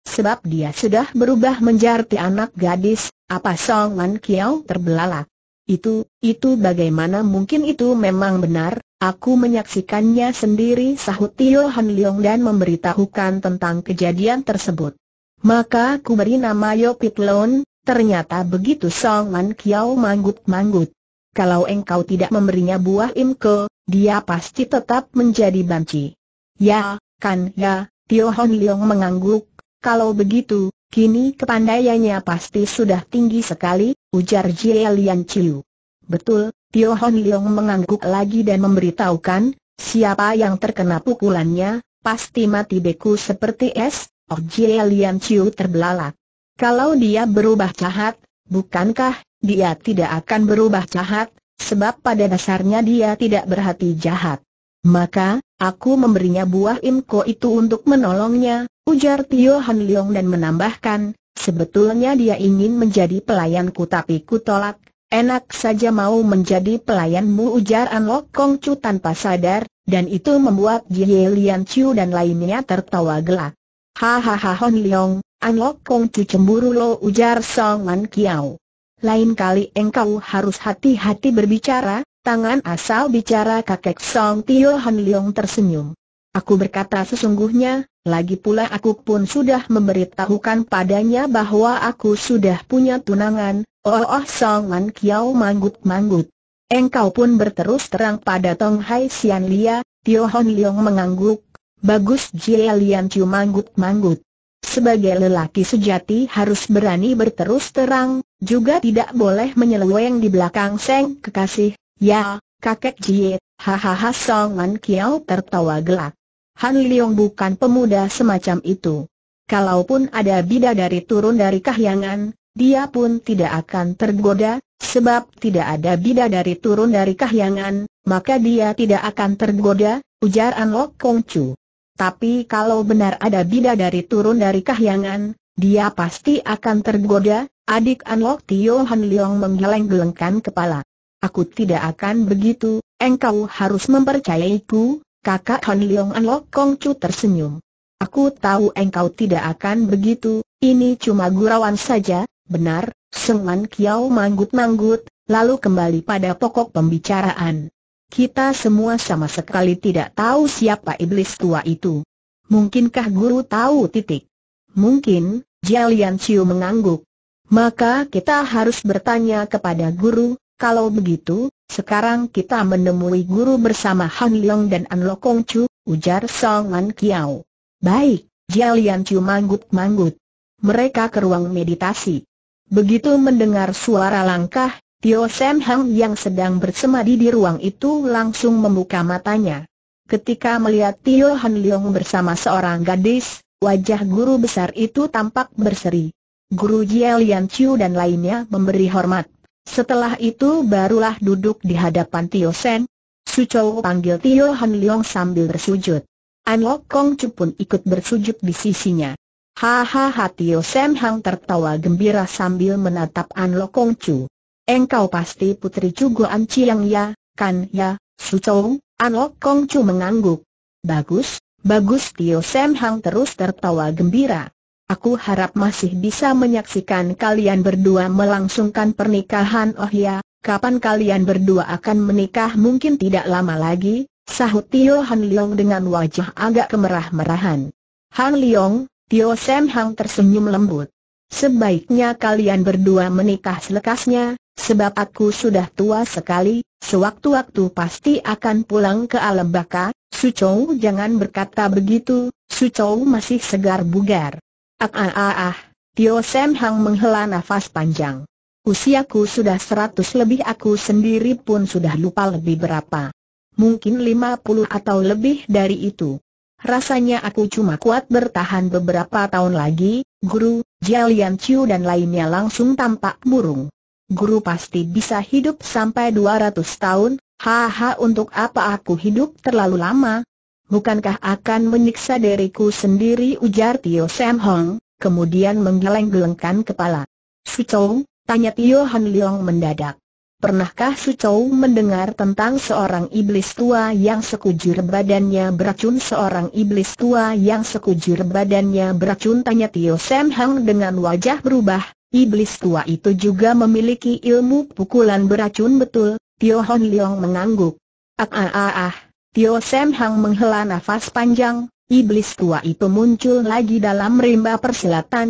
sebab dia sudah berubah menjadi anak gadis, apa Song Lan Kiao terbelalak. Itu, itu bagaimana mungkin itu memang benar, aku menyaksikannya sendiri sahut Tio Hon Leong dan memberitahukan tentang kejadian tersebut. Maka ku beri nama Yo Loon, ternyata begitu Song Man Kiao manggut-manggut. Kalau engkau tidak memberinya buah imke, dia pasti tetap menjadi banci. Ya, kan ya, Tio Hon Leong mengangguk, kalau begitu, kini kepandaiannya pasti sudah tinggi sekali, ujar Jie Lian Chiu. Betul, Tio Hon Leong mengangguk lagi dan memberitahukan, siapa yang terkena pukulannya, pasti mati beku seperti es, Oh, Jie Lian Chiu terbelalak. Kalau dia berubah jahat, bukankah dia tidak akan berubah jahat, sebab pada dasarnya dia tidak berhati jahat. Maka, aku memberinya buah imko itu untuk menolongnya, ujar Tio Han Leong dan menambahkan, sebetulnya dia ingin menjadi pelayanku tapi kutolak. enak saja mau menjadi pelayanmu ujar An Lok Kong Chu tanpa sadar, dan itu membuat Jie Lian Chiu dan lainnya tertawa gelak. Hahaha Hon Leong, An Lok Kong Chu cemburu lo ujar Song Man Kiao. Lain kali engkau harus hati-hati berbicara, tangan asal bicara kakek Song Tio Hon Leong tersenyum. Aku berkata sesungguhnya, lagi pula aku pun sudah memberitahukan padanya bahwa aku sudah punya tunangan, oh oh Song Man Kiao manggut-manggut. Engkau pun berterus terang pada Tong Hai Sian Lia, Tio Hon Leong mengangguk, Bagus Chiu manggut-manggut. Sebagai lelaki sejati harus berani berterus terang, juga tidak boleh menyeleweng di belakang seng kekasih, ya, kakek Jie, hahaha Songan Kiao tertawa gelak. Han Liyong bukan pemuda semacam itu. Kalaupun ada bida dari turun dari kahyangan, dia pun tidak akan tergoda, sebab tidak ada bida dari turun dari kahyangan, maka dia tidak akan tergoda, ujar An Lok Kong Chu. Tapi kalau benar ada bidadari turun dari kahyangan, dia pasti akan tergoda, adik Anlok Tio Han Leong menggeleng-gelengkan kepala. Aku tidak akan begitu, engkau harus mempercayaiku, kakak Han Leong Anlok Kong Chu tersenyum. Aku tahu engkau tidak akan begitu, ini cuma gurauan saja, benar, Seng Man Kiao manggut-manggut, lalu kembali pada pokok pembicaraan. Kita semua sama sekali tidak tahu siapa iblis tua itu. Mungkinkah guru tahu titik? Mungkin, Jialian Chiu mengangguk. Maka kita harus bertanya kepada guru, kalau begitu, sekarang kita menemui guru bersama Han Leong dan An Lokong Chu, ujar Song An Kiao. Baik, Jialian Chiu manggut-manggut. Mereka ke ruang meditasi. Begitu mendengar suara langkah, Tio Sam Hang yang sedang bersemadi di ruang itu langsung membuka matanya. Ketika melihat Tio Han Leong bersama seorang gadis, wajah guru besar itu tampak berseri. Guru Jie Lian Chiu dan lainnya memberi hormat. Setelah itu barulah duduk di hadapan Tio Sam. Su Chou panggil Tio Han Leong sambil bersujud. An Lok Kong Chu pun ikut bersujud di sisinya. Hahaha Tio Sam Hang tertawa gembira sambil menatap An Lok Kong Chu. Engkau pasti putri Jugo Anci yang ya, kan ya, Su Chou, An Lok Kong Chu mengangguk. Bagus, bagus Tio Sam Hang terus tertawa gembira. Aku harap masih bisa menyaksikan kalian berdua melangsungkan pernikahan oh ya, kapan kalian berdua akan menikah mungkin tidak lama lagi, sahut Tio Han Leong dengan wajah agak kemerah-merahan. Han Leong, Tio Sam Hang tersenyum lembut. Sebaiknya kalian berdua menikah selekasnya, Sebab aku sudah tua sekali, sewaktu-waktu pasti akan pulang ke alam baka, Chou jangan berkata begitu, Chou masih segar bugar. Ah ah ah ah, Tio Sam Hang menghela nafas panjang. Usiaku sudah seratus lebih aku sendiri pun sudah lupa lebih berapa. Mungkin lima puluh atau lebih dari itu. Rasanya aku cuma kuat bertahan beberapa tahun lagi, guru, Jialian Chiu dan lainnya langsung tampak burung guru pasti bisa hidup sampai 200 tahun, haha untuk apa aku hidup terlalu lama? Bukankah akan menyiksa diriku sendiri ujar Tio Sam Hong, kemudian menggeleng-gelengkan kepala. Su Chou, tanya Tio Han Leong mendadak. Pernahkah Su Chou mendengar tentang seorang iblis tua yang sekujur badannya beracun seorang iblis tua yang sekujur badannya beracun tanya Tio Sam Hang dengan wajah berubah, Iblis tua itu juga memiliki ilmu pukulan beracun betul, Tio Hon Leong mengangguk. Ah ah ah ah, Tio Sam Hang menghela nafas panjang, iblis tua itu muncul lagi dalam rimba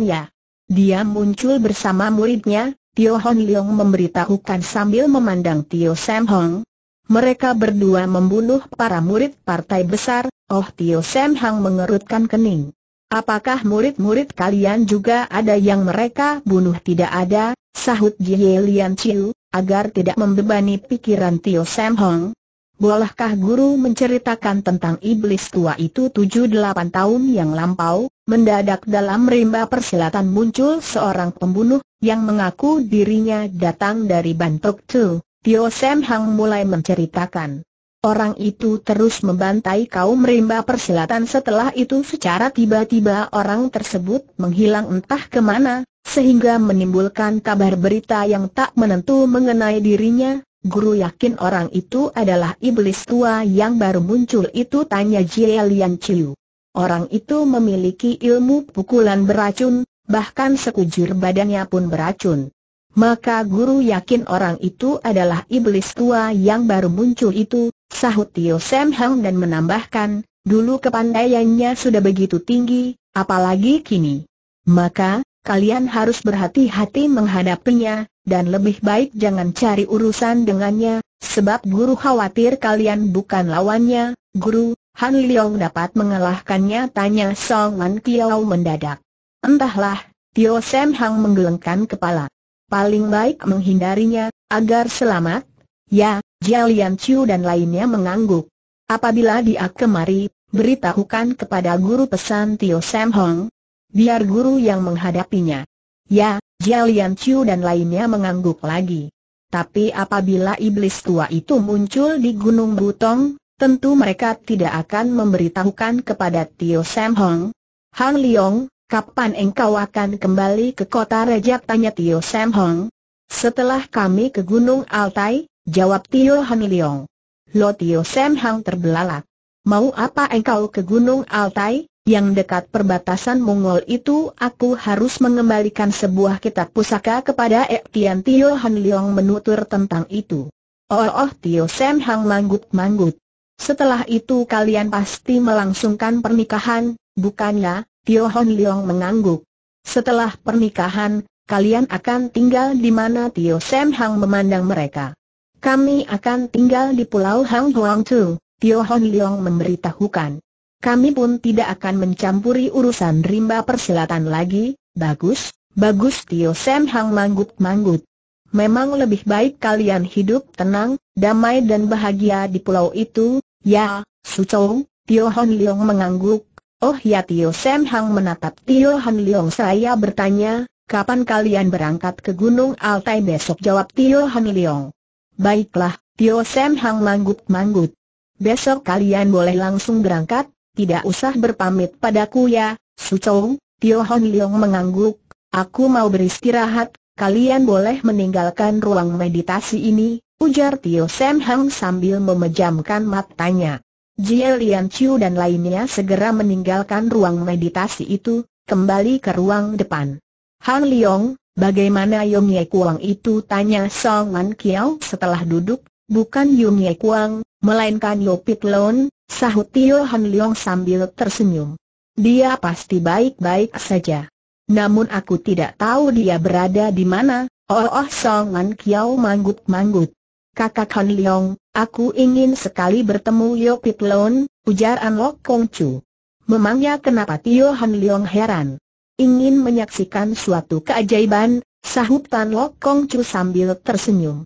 ya. Dia muncul bersama muridnya, Tio Hon Leong memberitahukan sambil memandang Tio Sam Hang. Mereka berdua membunuh para murid partai besar, oh Tio Sam Hang mengerutkan kening. Apakah murid-murid kalian juga ada yang mereka bunuh tidak ada, sahut Jie Lian Chiu, agar tidak membebani pikiran Tio Sam Hong. Bolehkah guru menceritakan tentang iblis tua itu tujuh delapan tahun yang lampau, mendadak dalam rimba persilatan muncul seorang pembunuh, yang mengaku dirinya datang dari Bantok Tu, Tio Sam Hang mulai menceritakan. Orang itu terus membantai kaum rimba persilatan setelah itu secara tiba-tiba orang tersebut menghilang entah kemana, sehingga menimbulkan kabar berita yang tak menentu mengenai dirinya. Guru yakin orang itu adalah iblis tua yang baru muncul itu tanya Jie Lian Chiu. Orang itu memiliki ilmu pukulan beracun, bahkan sekujur badannya pun beracun. Maka guru yakin orang itu adalah iblis tua yang baru muncul itu, sahut Tio Sam Hang dan menambahkan, dulu kepandaiannya sudah begitu tinggi, apalagi kini. Maka, kalian harus berhati-hati menghadapinya, dan lebih baik jangan cari urusan dengannya, sebab guru khawatir kalian bukan lawannya, guru, Han Leong dapat mengalahkannya tanya Song Wan Kiao mendadak. Entahlah, Tio Sam Hang menggelengkan kepala. Paling baik menghindarinya, agar selamat, Ya, Jialian Chiu dan lainnya mengangguk. Apabila dia kemari, beritahukan kepada guru pesan Tio Sam Hong. Biar guru yang menghadapinya. Ya, Jialian Chiu dan lainnya mengangguk lagi. Tapi apabila iblis tua itu muncul di Gunung Butong, tentu mereka tidak akan memberitahukan kepada Tio Sam Hong. Han Leong, kapan engkau akan kembali ke kota Raja? Tanya Tio Sam Hong. Setelah kami ke Gunung Altai, Jawab Tio Hamiliong. Lo Tio Sam Hang terbelalak. Mau apa engkau ke Gunung Altai, yang dekat perbatasan Mongol itu aku harus mengembalikan sebuah kitab pusaka kepada Ek Tian Tio Han Leong menutur tentang itu. Oh, oh Tio Sam Hang manggut-manggut. Setelah itu kalian pasti melangsungkan pernikahan, bukannya, Tio Han Leong mengangguk. Setelah pernikahan, kalian akan tinggal di mana Tio Sam Hang memandang mereka. Kami akan tinggal di Pulau Hang Huang Tu, Tio Hon Leong memberitahukan. Kami pun tidak akan mencampuri urusan rimba persilatan lagi, bagus, bagus Tio Sam Hang manggut-manggut. Memang lebih baik kalian hidup tenang, damai dan bahagia di pulau itu, ya, Sucou, Tio Hon Leong mengangguk. Oh ya Tio Sam Hang menatap Tio Hon Leong saya bertanya, kapan kalian berangkat ke Gunung Altai besok jawab Tio Hon Leong. Baiklah, Tio Sam Hang manggut-manggut. Besok kalian boleh langsung berangkat, tidak usah berpamit padaku ya, Su Chou, Tio Hon Leong mengangguk, aku mau beristirahat, kalian boleh meninggalkan ruang meditasi ini, ujar Tio Sam Hang sambil memejamkan matanya. Jie Lian Chiu dan lainnya segera meninggalkan ruang meditasi itu, kembali ke ruang depan. Han Leong, Bagaimana Yong Ye Kuang itu tanya Song Man Kiao setelah duduk, bukan Yong Ye Kuang, melainkan Yo Pit sahut Tio Han Leong sambil tersenyum. Dia pasti baik-baik saja. Namun aku tidak tahu dia berada di mana, oh oh Song Man Kiao manggut-manggut. Kakak Han Leong, aku ingin sekali bertemu Yo Pit ujar An Lok Kong Chu. Memangnya kenapa Tio Han Leong heran? ingin menyaksikan suatu keajaiban, sahut Tan Lok Kong Chu sambil tersenyum.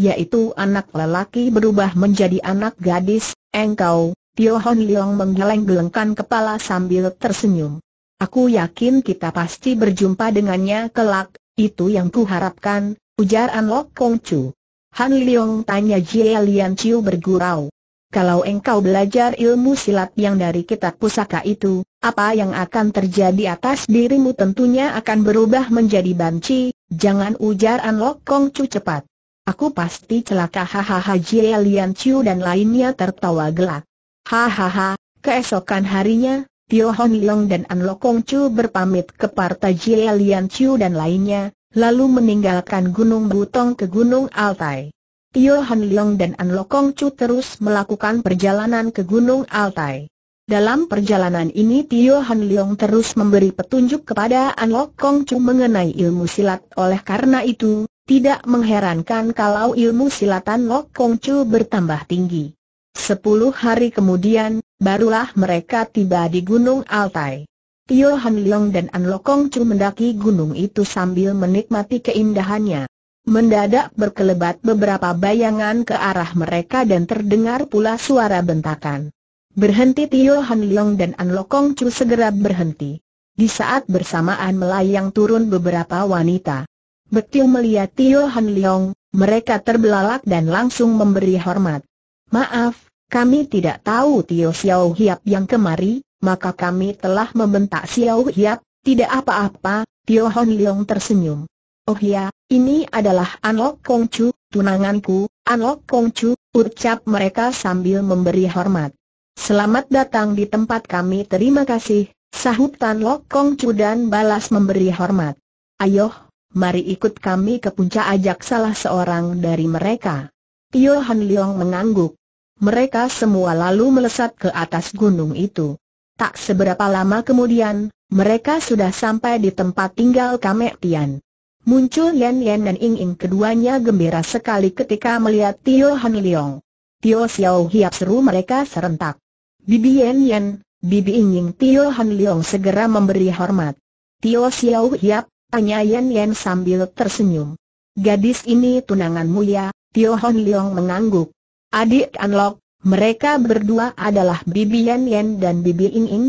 Yaitu anak lelaki berubah menjadi anak gadis, engkau, Tio Hon Leong menggeleng-gelengkan kepala sambil tersenyum. Aku yakin kita pasti berjumpa dengannya kelak, itu yang kuharapkan, ujar An Lok Kong Chu. Han Leong tanya Jie Lian Chiu bergurau kalau engkau belajar ilmu silat yang dari kitab pusaka itu, apa yang akan terjadi atas dirimu tentunya akan berubah menjadi banci, jangan ujar An Lok Kong Chu cepat. Aku pasti celaka hahaha Jie Lian Chiu dan lainnya tertawa gelak. Hahaha, keesokan harinya, Tio Hon Long dan An Lok Kong Chu berpamit ke Partai Jie Lian Chiu dan lainnya, lalu meninggalkan Gunung Butong ke Gunung Altai. Tio Han Leong dan An Lokong Chu terus melakukan perjalanan ke Gunung Altai. Dalam perjalanan ini Tio Han Leong terus memberi petunjuk kepada An Lokong Chu mengenai ilmu silat oleh karena itu, tidak mengherankan kalau ilmu silatan Lokong Chu bertambah tinggi. Sepuluh hari kemudian, barulah mereka tiba di Gunung Altai. Tio Han Leong dan An Lokong Chu mendaki gunung itu sambil menikmati keindahannya. Mendadak berkelebat beberapa bayangan ke arah mereka dan terdengar pula suara bentakan. Berhenti Tio Han Leong dan An Lokong Chu segera berhenti. Di saat bersamaan melayang turun beberapa wanita. Betul melihat Tio Han Leong, mereka terbelalak dan langsung memberi hormat. Maaf, kami tidak tahu Tio Xiao Hiap yang kemari, maka kami telah membentak Xiao Hiap, tidak apa-apa, Tio Han Leong tersenyum. Oh ya, ini adalah Anlok Chu, tunanganku, Anlok Chu, ucap mereka sambil memberi hormat. Selamat datang di tempat kami terima kasih, sahut Lok Kong Chu dan balas memberi hormat. Ayo, mari ikut kami ke puncak ajak salah seorang dari mereka. Tio Han Leong mengangguk. Mereka semua lalu melesat ke atas gunung itu. Tak seberapa lama kemudian, mereka sudah sampai di tempat tinggal Kamek Tian. Muncul Yan Yan dan Ing Ing keduanya gembira sekali ketika melihat Tio Han Leong. Tio Xiao Hiap seru mereka serentak. Bibi Yan Yan, Bibi Ing Ing Tio Han Leong segera memberi hormat. Tio Xiao Hiap, tanya Yan Yan sambil tersenyum. Gadis ini tunangan mulia, Tio Han Leong mengangguk. Adik Anlok, mereka berdua adalah Bibi Yan Yan dan Bibi Ing Ing,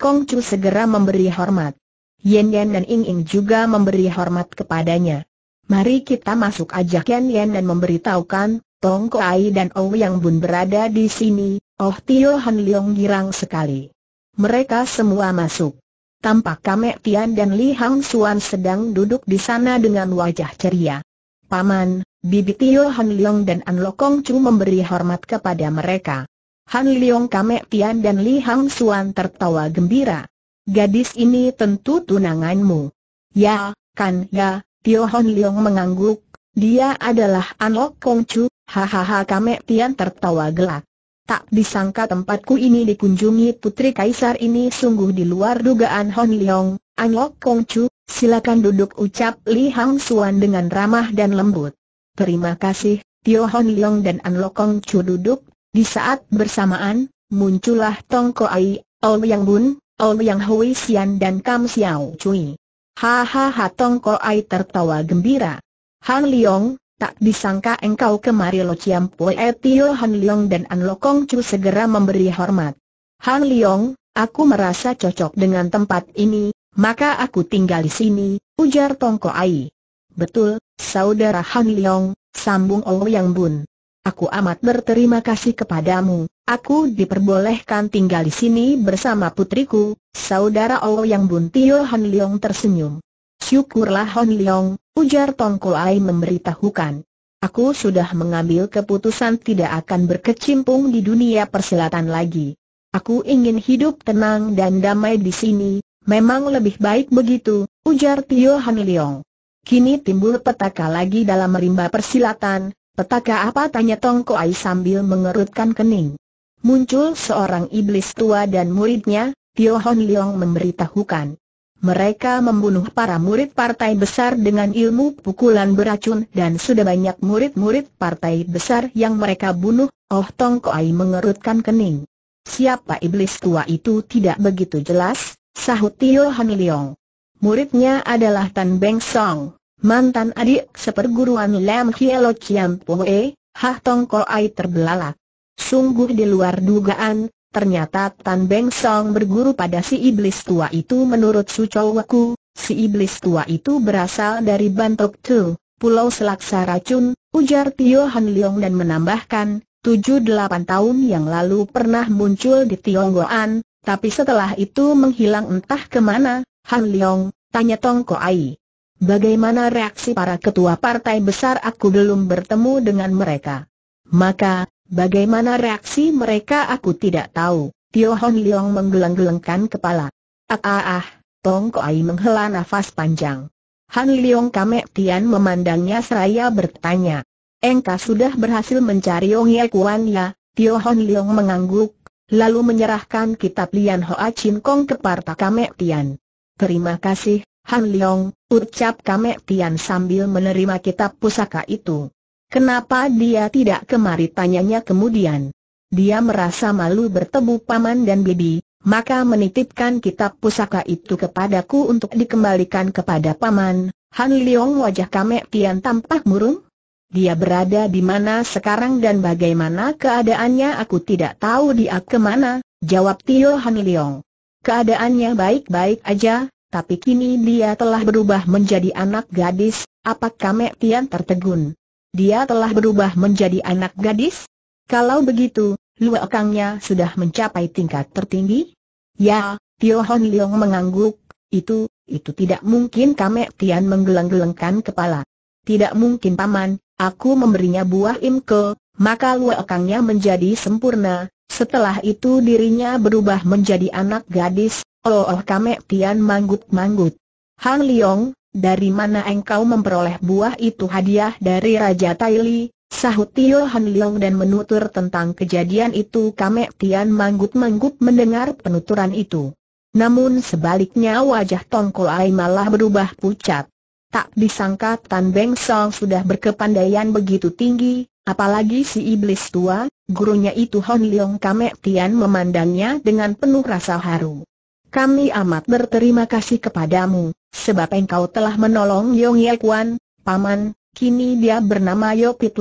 Kong Chu segera memberi hormat. Yen Yen dan Ying Ying juga memberi hormat kepadanya. Mari kita masuk ajak Yen Yen dan memberitahukan, Tong Koai dan Ou Yang Bun berada di sini, Oh Tio Han Leong girang sekali. Mereka semua masuk. Tampak Kame Tian dan Li Hang Suan sedang duduk di sana dengan wajah ceria. Paman, Bibi Tio Han Leong dan An Lokong Chu memberi hormat kepada mereka. Han Leong Kame Tian dan Li Hang Suan tertawa gembira. Gadis ini tentu tunanganmu. Ya, ah. kan ya, Tio Hon Leong mengangguk, dia adalah Anok Kong Chu, hahaha Kame Tian tertawa gelak. Tak disangka tempatku ini dikunjungi putri kaisar ini sungguh di luar dugaan Hon Leong, Anok Kong Chu, silakan duduk ucap Li Hang Suan dengan ramah dan lembut. Terima kasih, Tio Hon Leong dan Anok Kong Chu duduk, di saat bersamaan, muncullah Tong Ko Ai, Ol Yang Bun, Oliang Hui Xian dan Kam Xiao Cui. Hahaha Tong Ko Ai tertawa gembira. Han Leong, tak disangka engkau kemari Lo Chiam Pue e Tio Han Leong dan An Lokong Chu segera memberi hormat. Han Leong, aku merasa cocok dengan tempat ini, maka aku tinggal di sini, ujar Tong Ko Ai. Betul, saudara Han Leong, sambung yang Bun. Aku amat berterima kasih kepadamu. Aku diperbolehkan tinggal di sini bersama putriku, saudara allah yang Buntio Han Leong tersenyum. Syukurlah Hon Leong, ujar Tong Ai memberitahukan. Aku sudah mengambil keputusan tidak akan berkecimpung di dunia persilatan lagi. Aku ingin hidup tenang dan damai di sini, memang lebih baik begitu, ujar Tio Han Leong. Kini timbul petaka lagi dalam rimba persilatan, Petaka apa tanya Tong Ai sambil mengerutkan kening. Muncul seorang iblis tua dan muridnya, Tio Hon Leong memberitahukan. Mereka membunuh para murid partai besar dengan ilmu pukulan beracun dan sudah banyak murid-murid partai besar yang mereka bunuh, Oh Tong Ai mengerutkan kening. Siapa iblis tua itu tidak begitu jelas, sahut Tio Hon Leong. Muridnya adalah Tan Beng Song mantan adik seperguruan Lam Kielo Chiam Poe, Hah Tong Ko Ai terbelalak. Sungguh di luar dugaan, ternyata Tan Beng Song berguru pada si iblis tua itu menurut Sucowaku, si iblis tua itu berasal dari Bantok Tu, Pulau Selaksa Racun, ujar Tio Han Leong dan menambahkan, 7-8 tahun yang lalu pernah muncul di Tionggoan, tapi setelah itu menghilang entah kemana, Han Leong, tanya Tong Ko Ai. Bagaimana reaksi para ketua partai besar aku belum bertemu dengan mereka. Maka, bagaimana reaksi mereka aku tidak tahu. Tio Hon Leong menggeleng-gelengkan kepala. Ah ah ah, Tong Koai menghela nafas panjang. Han Leong Kamek Tian memandangnya seraya bertanya. Engkau sudah berhasil mencari Ong Ye Kuan ya? Tio Hon Leong mengangguk, lalu menyerahkan kitab Lian Hoa Chin Kong ke Parta Kamek Tian. Terima kasih, Han Leong, ucap Kamek Tian sambil menerima kitab pusaka itu. Kenapa dia tidak kemari tanyanya kemudian? Dia merasa malu bertemu paman dan bibi, maka menitipkan kitab pusaka itu kepadaku untuk dikembalikan kepada paman. Han Leong wajah Kamek Tian tampak murung. Dia berada di mana sekarang dan bagaimana keadaannya aku tidak tahu dia kemana, jawab Tio Han Leong. Keadaannya baik-baik aja, tapi kini dia telah berubah menjadi anak gadis, apakah Mek Tian tertegun? Dia telah berubah menjadi anak gadis? Kalau begitu, luakangnya sudah mencapai tingkat tertinggi? Ya, Tio Hon Leong mengangguk, itu, itu tidak mungkin Kamek Tian menggeleng-gelengkan kepala. Tidak mungkin paman, aku memberinya buah imke, maka luakangnya menjadi sempurna, setelah itu dirinya berubah menjadi anak gadis, Oh oh Tian manggut-manggut. Han Liong, dari mana engkau memperoleh buah itu hadiah dari Raja Taili? Sahut Tio Han Liong dan menutur tentang kejadian itu kame Tian manggut-manggut mendengar penuturan itu. Namun sebaliknya wajah Tongkol Ai malah berubah pucat. Tak disangka Tan Beng Song sudah berkepandaian begitu tinggi, apalagi si iblis tua, gurunya itu Hon Leong Kame Tian memandangnya dengan penuh rasa haru. Kami amat berterima kasih kepadamu, sebab engkau telah menolong Yong Ye Kwan, Paman, kini dia bernama Yo Pit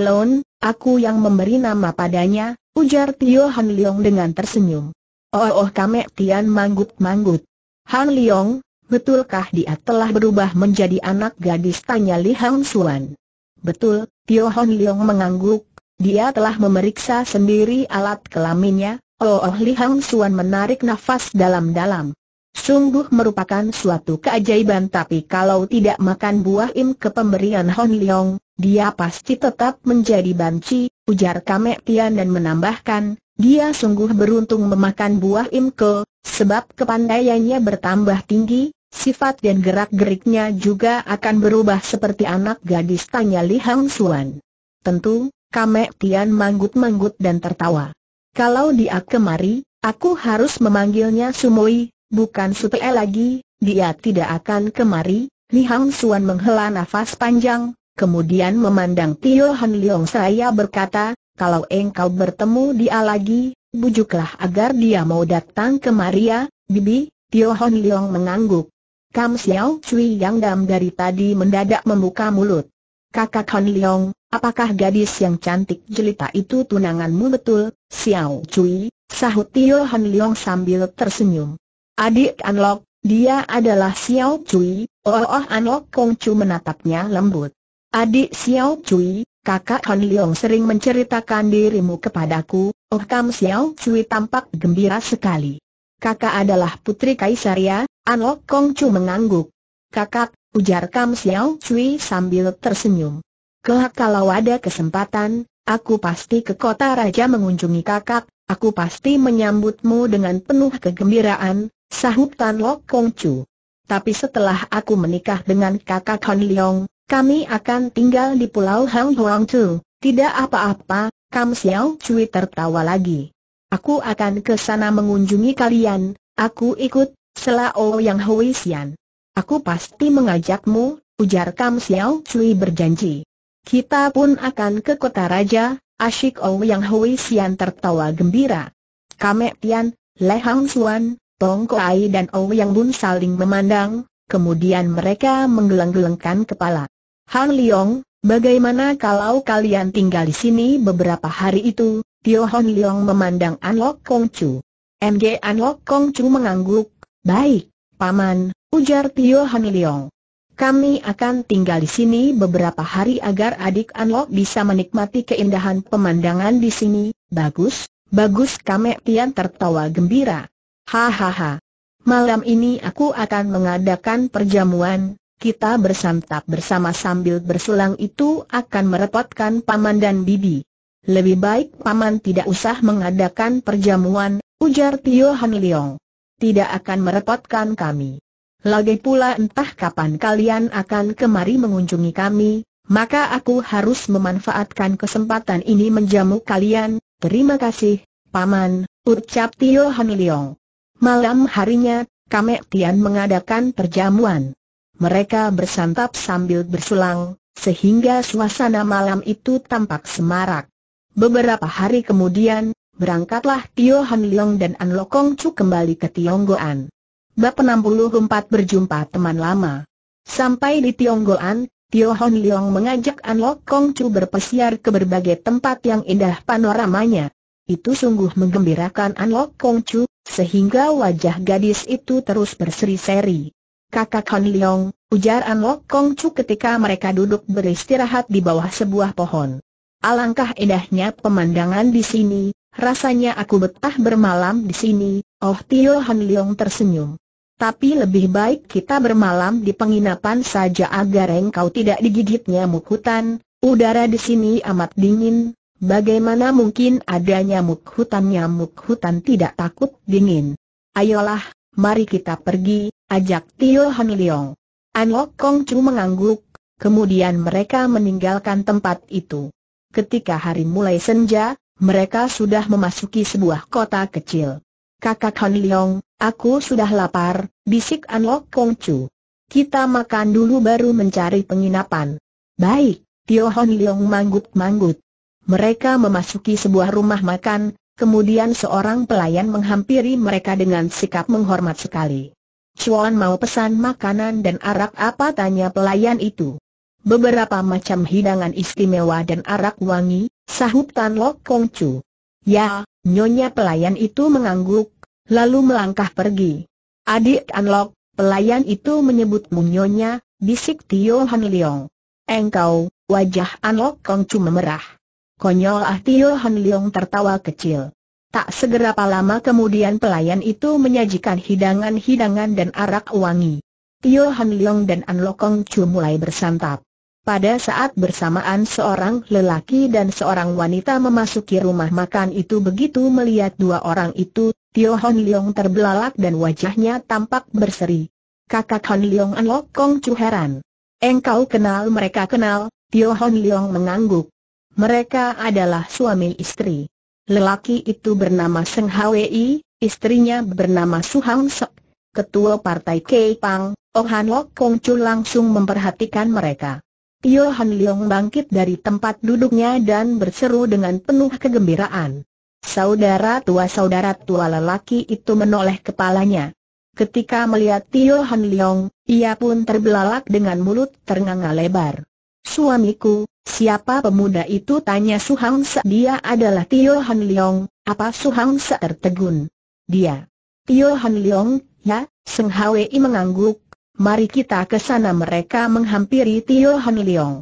aku yang memberi nama padanya, ujar Tio Han Leong dengan tersenyum. Oh oh kami Tian manggut-manggut. Han Leong, betulkah dia telah berubah menjadi anak gadis tanya Li Hang Suan. Betul, Tio Han Leong mengangguk, dia telah memeriksa sendiri alat kelaminnya, oh oh Li Hang Suan menarik nafas dalam-dalam. Sungguh merupakan suatu keajaiban tapi kalau tidak makan buah im ke pemberian Hon Leong, dia pasti tetap menjadi banci, ujar Kamek Tian dan menambahkan, dia sungguh beruntung memakan buah im ke, sebab kepandaiannya bertambah tinggi, sifat dan gerak-geriknya juga akan berubah seperti anak gadis tanya Li Hang Suan. Tentu, Kamek Tian manggut-manggut dan tertawa. Kalau dia kemari, aku harus memanggilnya Sumoi, bukan Sutee lagi, dia tidak akan kemari. Li Hang Suan menghela nafas panjang, kemudian memandang Tio Han Leong saya berkata, kalau engkau bertemu dia lagi, bujuklah agar dia mau datang kemari ya, Bibi, Tio Han Leong mengangguk. Kam Xiao Cui yang dam dari tadi mendadak membuka mulut. Kakak Han Leong, apakah gadis yang cantik jelita itu tunanganmu betul, Xiao Cui? Sahut Tio Han Leong sambil tersenyum. Adik Anlok, dia adalah Xiao Cui, oh oh Anlok Kong Chu menatapnya lembut. Adik Xiao Cui, kakak Han Leong sering menceritakan dirimu kepadaku, oh Kam Xiao Cui tampak gembira sekali. Kakak adalah putri Kaisaria, Anlok Kong Chu mengangguk. Kakak, ujar Kam Xiao Cui sambil tersenyum. Kelak kalau ada kesempatan, aku pasti ke kota raja mengunjungi kakak, aku pasti menyambutmu dengan penuh kegembiraan, Sahut Tan Lok Kong Chu. Tapi setelah aku menikah dengan kakak Hon Leong, kami akan tinggal di pulau Hang Huang Chu. Tidak apa-apa, Kam Xiao Cui tertawa lagi. Aku akan ke sana mengunjungi kalian, aku ikut, selao yang Hui Xian. Aku pasti mengajakmu, ujar Kam Xiao Cui berjanji. Kita pun akan ke kota raja, asyik Ouyang yang Hui Xian tertawa gembira. Kamek Tian, Hang Suan, Tong Kuai dan yang Bun saling memandang, kemudian mereka menggeleng-gelengkan kepala. Han Liong, bagaimana kalau kalian tinggal di sini beberapa hari itu? Tio Hon Liong memandang An Lok Kong Chu. MG An Lok Kong Chu mengangguk, baik, Paman, ujar Tio Hon Liong. Kami akan tinggal di sini beberapa hari agar adik Anlok bisa menikmati keindahan pemandangan di sini. Bagus, bagus Kamek Tian tertawa gembira. Hahaha. Malam ini aku akan mengadakan perjamuan, kita bersantap bersama sambil berselang itu akan merepotkan paman dan bibi. Lebih baik paman tidak usah mengadakan perjamuan, ujar Tio Han Leong. Tidak akan merepotkan kami. Lagi pula entah kapan kalian akan kemari mengunjungi kami, maka aku harus memanfaatkan kesempatan ini menjamu kalian, terima kasih, Paman, ucap Tio Han Leong. Malam harinya, Kamek Tian mengadakan perjamuan. Mereka bersantap sambil bersulang, sehingga suasana malam itu tampak semarak. Beberapa hari kemudian, berangkatlah Tio Han Leong dan An Lokong Chu kembali ke Tionggoan. Bab 64 berjumpa teman lama. Sampai di Tionggoan, Tio Han Leong mengajak An Lok Kong Chu berpesiar ke berbagai tempat yang indah panoramanya. Itu sungguh menggembirakan An Lok Kong Chu, sehingga wajah gadis itu terus berseri-seri. Kakak Han Leong, ujar An Lok Kong Chu ketika mereka duduk beristirahat di bawah sebuah pohon. Alangkah indahnya pemandangan di sini, rasanya aku betah bermalam di sini, oh Tio Han Leong tersenyum. Tapi lebih baik kita bermalam di penginapan saja agar engkau tidak digigit nyamuk hutan, udara di sini amat dingin, Bagaimana mungkin ada nyamuk hutan nyamuk hutan tidak takut dingin? Ayolah, mari kita pergi, ajak Tio Han Leong. An Lok Kong Chu mengangguk, kemudian mereka meninggalkan tempat itu. Ketika hari mulai senja, mereka sudah memasuki sebuah kota kecil. Kakak Han Leong, aku sudah lapar, bisik An Lok Kong Chu. Kita makan dulu baru mencari penginapan. Baik, Tio Hon Leong manggut-manggut. Mereka memasuki sebuah rumah makan, kemudian seorang pelayan menghampiri mereka dengan sikap menghormat sekali. Chuan mau pesan makanan dan arak apa tanya pelayan itu. Beberapa macam hidangan istimewa dan arak wangi, sahut Tan Lok Kong Chu. Ya, nyonya pelayan itu mengangguk, lalu melangkah pergi. Adik Tan Lok, pelayan itu menyebutmu nyonya, bisik Tio Han Leong. Engkau, wajah An Lok Kong Chu memerah. Konyol ah Tio Han Leong tertawa kecil. Tak segera lama kemudian pelayan itu menyajikan hidangan-hidangan dan arak wangi. Tio Han Leong dan An Lokong Chu mulai bersantap. Pada saat bersamaan seorang lelaki dan seorang wanita memasuki rumah makan itu begitu melihat dua orang itu, Tio Han Leong terbelalak dan wajahnya tampak berseri. Kakak Han Leong An Lokong Chu heran. Engkau kenal mereka kenal, Tio Han Leong mengangguk. Mereka adalah suami istri. Lelaki itu bernama Seng Hwi, istrinya bernama Su Hang Sek. Ketua Partai Kei Pang, Oh Han Lok Kong Chu langsung memperhatikan mereka. Tio Han Leong bangkit dari tempat duduknya dan berseru dengan penuh kegembiraan. Saudara tua-saudara tua lelaki itu menoleh kepalanya. Ketika melihat Tio Han Leong, ia pun terbelalak dengan mulut ternganga lebar. Suamiku, Siapa pemuda itu tanya Su Hang Se Dia adalah Tio Han Leong, apa Su Hang Se tertegun? Dia. Tio Han Leong, ya, Seng Hwei mengangguk, mari kita ke sana mereka menghampiri Tio Han Leong.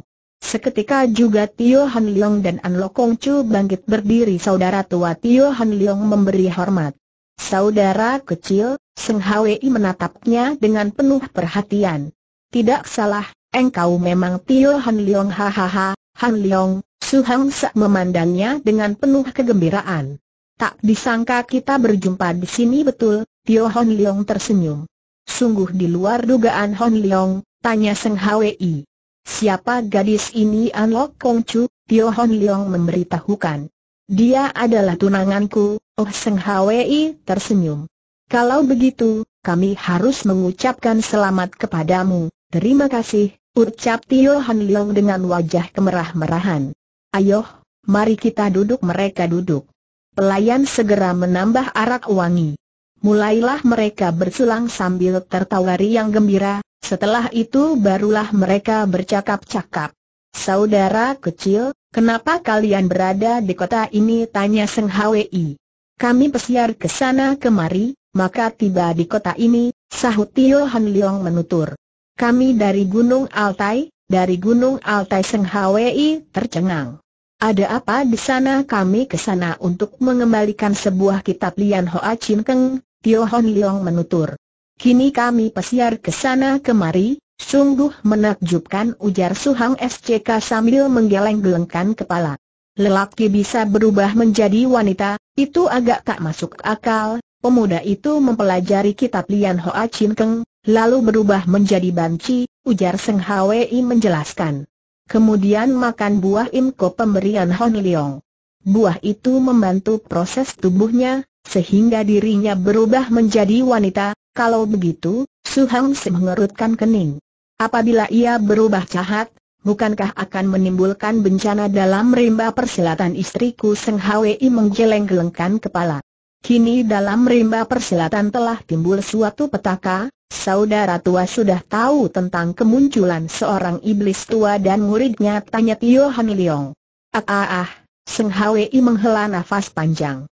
Seketika juga Tio Han Leong dan An Lokong Chu bangkit berdiri saudara tua Tio Han Leong memberi hormat. Saudara kecil, Seng Hwei menatapnya dengan penuh perhatian. Tidak salah, engkau memang Tio Han Leong hahaha, Han Leong, Su Hang Sa memandangnya dengan penuh kegembiraan. Tak disangka kita berjumpa di sini betul, Tio Han Leong tersenyum. Sungguh di luar dugaan Han Leong, tanya Seng Hwi. Siapa gadis ini An Lok Kong Chu, Tio Han Leong memberitahukan. Dia adalah tunanganku, Oh Seng Hwi tersenyum. Kalau begitu, kami harus mengucapkan selamat kepadamu, terima kasih, Ucap Tio Han Leong dengan wajah kemerah-merahan. Ayoh, mari kita duduk mereka duduk. Pelayan segera menambah arak wangi. Mulailah mereka berselang sambil tertawa riang gembira, setelah itu barulah mereka bercakap-cakap. Saudara kecil, kenapa kalian berada di kota ini? Tanya Seng Hwi. Kami pesiar ke sana kemari, maka tiba di kota ini, sahut Tio Han Leong menutur. Kami dari Gunung Altai, dari Gunung Altai Senghawei, tercengang. Ada apa di sana kami ke sana untuk mengembalikan sebuah kitab Lian Hoa Chin Keng, Tio Hon Leong menutur. Kini kami pesiar ke sana kemari, sungguh menakjubkan ujar Suhang SCK sambil menggeleng-gelengkan kepala. Lelaki bisa berubah menjadi wanita, itu agak tak masuk akal, pemuda itu mempelajari kitab Lian Hoa Chin Keng, lalu berubah menjadi banci, ujar Seng Hwi menjelaskan. Kemudian makan buah imko pemberian Hon Leong. Buah itu membantu proses tubuhnya, sehingga dirinya berubah menjadi wanita, kalau begitu, Su Hang Se mengerutkan kening. Apabila ia berubah jahat, bukankah akan menimbulkan bencana dalam rimba persilatan istriku Seng Hwi menggeleng-gelengkan kepala. Kini dalam rimba persilatan telah timbul suatu petaka, Saudara tua sudah tahu tentang kemunculan seorang iblis tua dan muridnya tanya Tio Leong. Ah ah ah, Seng Hwi menghela nafas panjang.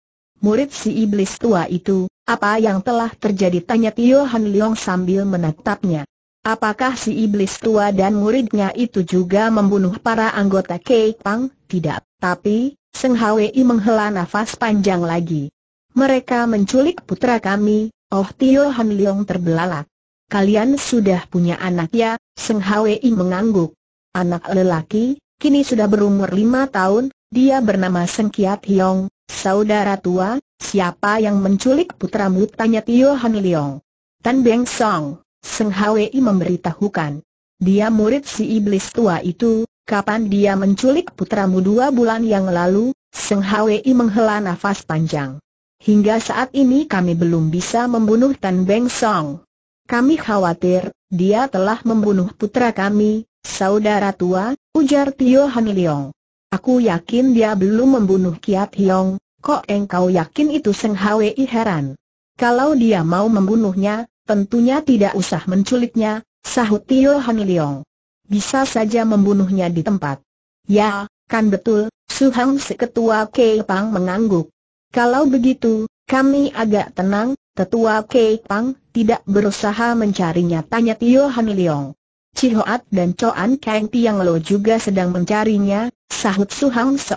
Murid si iblis tua itu, apa yang telah terjadi tanya Tio Leong sambil menatapnya. Apakah si iblis tua dan muridnya itu juga membunuh para anggota Kei Pang? Tidak, tapi, Seng Hwi menghela nafas panjang lagi. Mereka menculik putra kami, Oh Tio Han Leong terbelalak. Kalian sudah punya anak ya, Seng Hwi mengangguk. Anak lelaki, kini sudah berumur lima tahun, dia bernama Seng Kiat Hiong, saudara tua, siapa yang menculik putramu tanya Tio Han Leong. Tan Beng Song, Seng Hwi memberitahukan. Dia murid si iblis tua itu, kapan dia menculik putramu dua bulan yang lalu, Seng Hwi menghela nafas panjang. Hingga saat ini kami belum bisa membunuh Tan Beng Song. Kami khawatir, dia telah membunuh putra kami, saudara tua, ujar Tio Han Leong. Aku yakin dia belum membunuh Kiat Hiong, kok engkau yakin itu Seng Hwi heran. Kalau dia mau membunuhnya, tentunya tidak usah menculiknya, sahut Tio Han Leong. Bisa saja membunuhnya di tempat. Ya, kan betul, Suhang si ketua Kei Pang mengangguk. Kalau begitu, kami agak tenang, Tetua Kei Pang, tidak berusaha mencarinya tanya Tio Han Leong. Cihoat dan Coan Kang Tiang Lo juga sedang mencarinya, sahut Hang Se.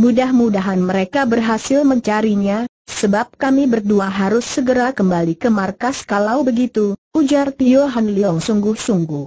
Mudah-mudahan mereka berhasil mencarinya, sebab kami berdua harus segera kembali ke markas kalau begitu, ujar Tio Han Leong sungguh-sungguh.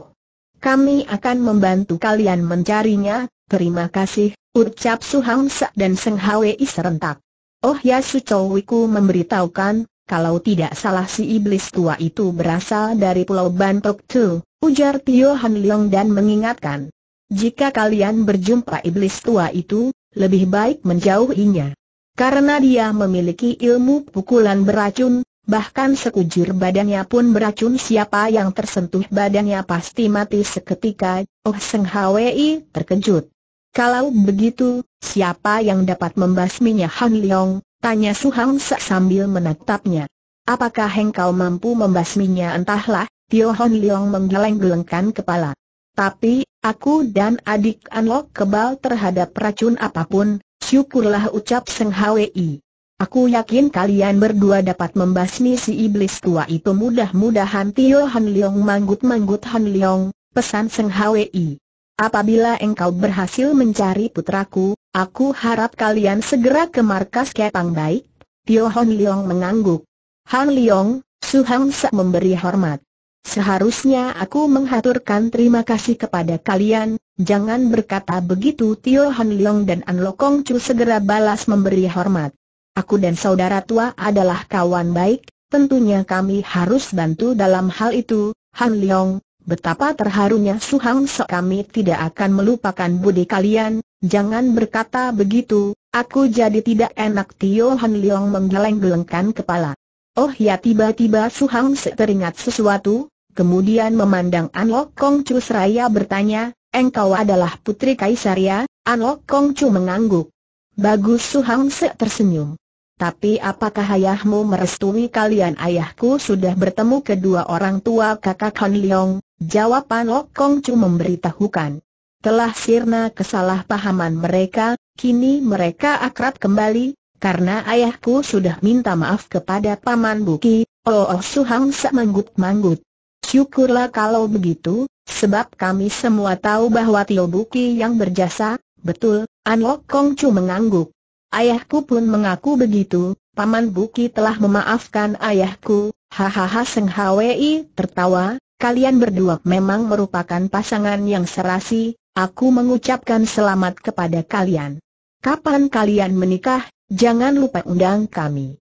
Kami akan membantu kalian mencarinya, terima kasih, ucap Hang Se dan Seng serentak. Oh ya Su Chowiku memberitahukan, kalau tidak salah si iblis tua itu berasal dari pulau Bantok Tu, ujar Tio Han Leong dan mengingatkan. Jika kalian berjumpa iblis tua itu, lebih baik menjauhinya. Karena dia memiliki ilmu pukulan beracun, bahkan sekujur badannya pun beracun siapa yang tersentuh badannya pasti mati seketika, Oh Seng Hwi terkejut. Kalau begitu, siapa yang dapat membasminya Han Leong, Tanya Suhang Sak sambil menatapnya. Apakah engkau mampu membasminya entahlah, Tio Hon Leong menggeleng-gelengkan kepala. Tapi, aku dan adik Anlok kebal terhadap racun apapun, syukurlah ucap Seng Hwi. Aku yakin kalian berdua dapat membasmi si iblis tua itu mudah-mudahan Tio Han Leong manggut-manggut Han Leong, pesan Seng Hwi. Apabila engkau berhasil mencari putraku, Aku harap kalian segera ke markas Kepang baik. Tio Hon Leong mengangguk. Han Leong, Su Hang Sa memberi hormat. Seharusnya aku menghaturkan terima kasih kepada kalian, jangan berkata begitu Tio Han Leong dan An Kong Chu segera balas memberi hormat. Aku dan saudara tua adalah kawan baik, tentunya kami harus bantu dalam hal itu, Han Leong, Betapa terharunya Suhang Sok kami tidak akan melupakan budi kalian, jangan berkata begitu, aku jadi tidak enak Tio Han Leong menggeleng-gelengkan kepala. Oh ya tiba-tiba Suhang teringat sesuatu, kemudian memandang An Lok Kong Chu seraya bertanya, engkau adalah putri kaisar ya? An Lok Kong Chu mengangguk. Bagus Suhang Se tersenyum. Tapi apakah ayahmu merestui kalian ayahku sudah bertemu kedua orang tua kakak Han Leong, Jawaban Lok Kong Chu memberitahukan. Telah sirna kesalahpahaman mereka, kini mereka akrab kembali, karena ayahku sudah minta maaf kepada Paman Buki, Oh, oh Suhang Sa manggut-manggut. Syukurlah kalau begitu, sebab kami semua tahu bahwa Tio Buki yang berjasa, betul, An Lok Kong Chu mengangguk. Ayahku pun mengaku begitu, Paman Buki telah memaafkan ayahku, hahaha Seng Hwi tertawa, kalian berdua memang merupakan pasangan yang serasi, aku mengucapkan selamat kepada kalian. Kapan kalian menikah, jangan lupa undang kami.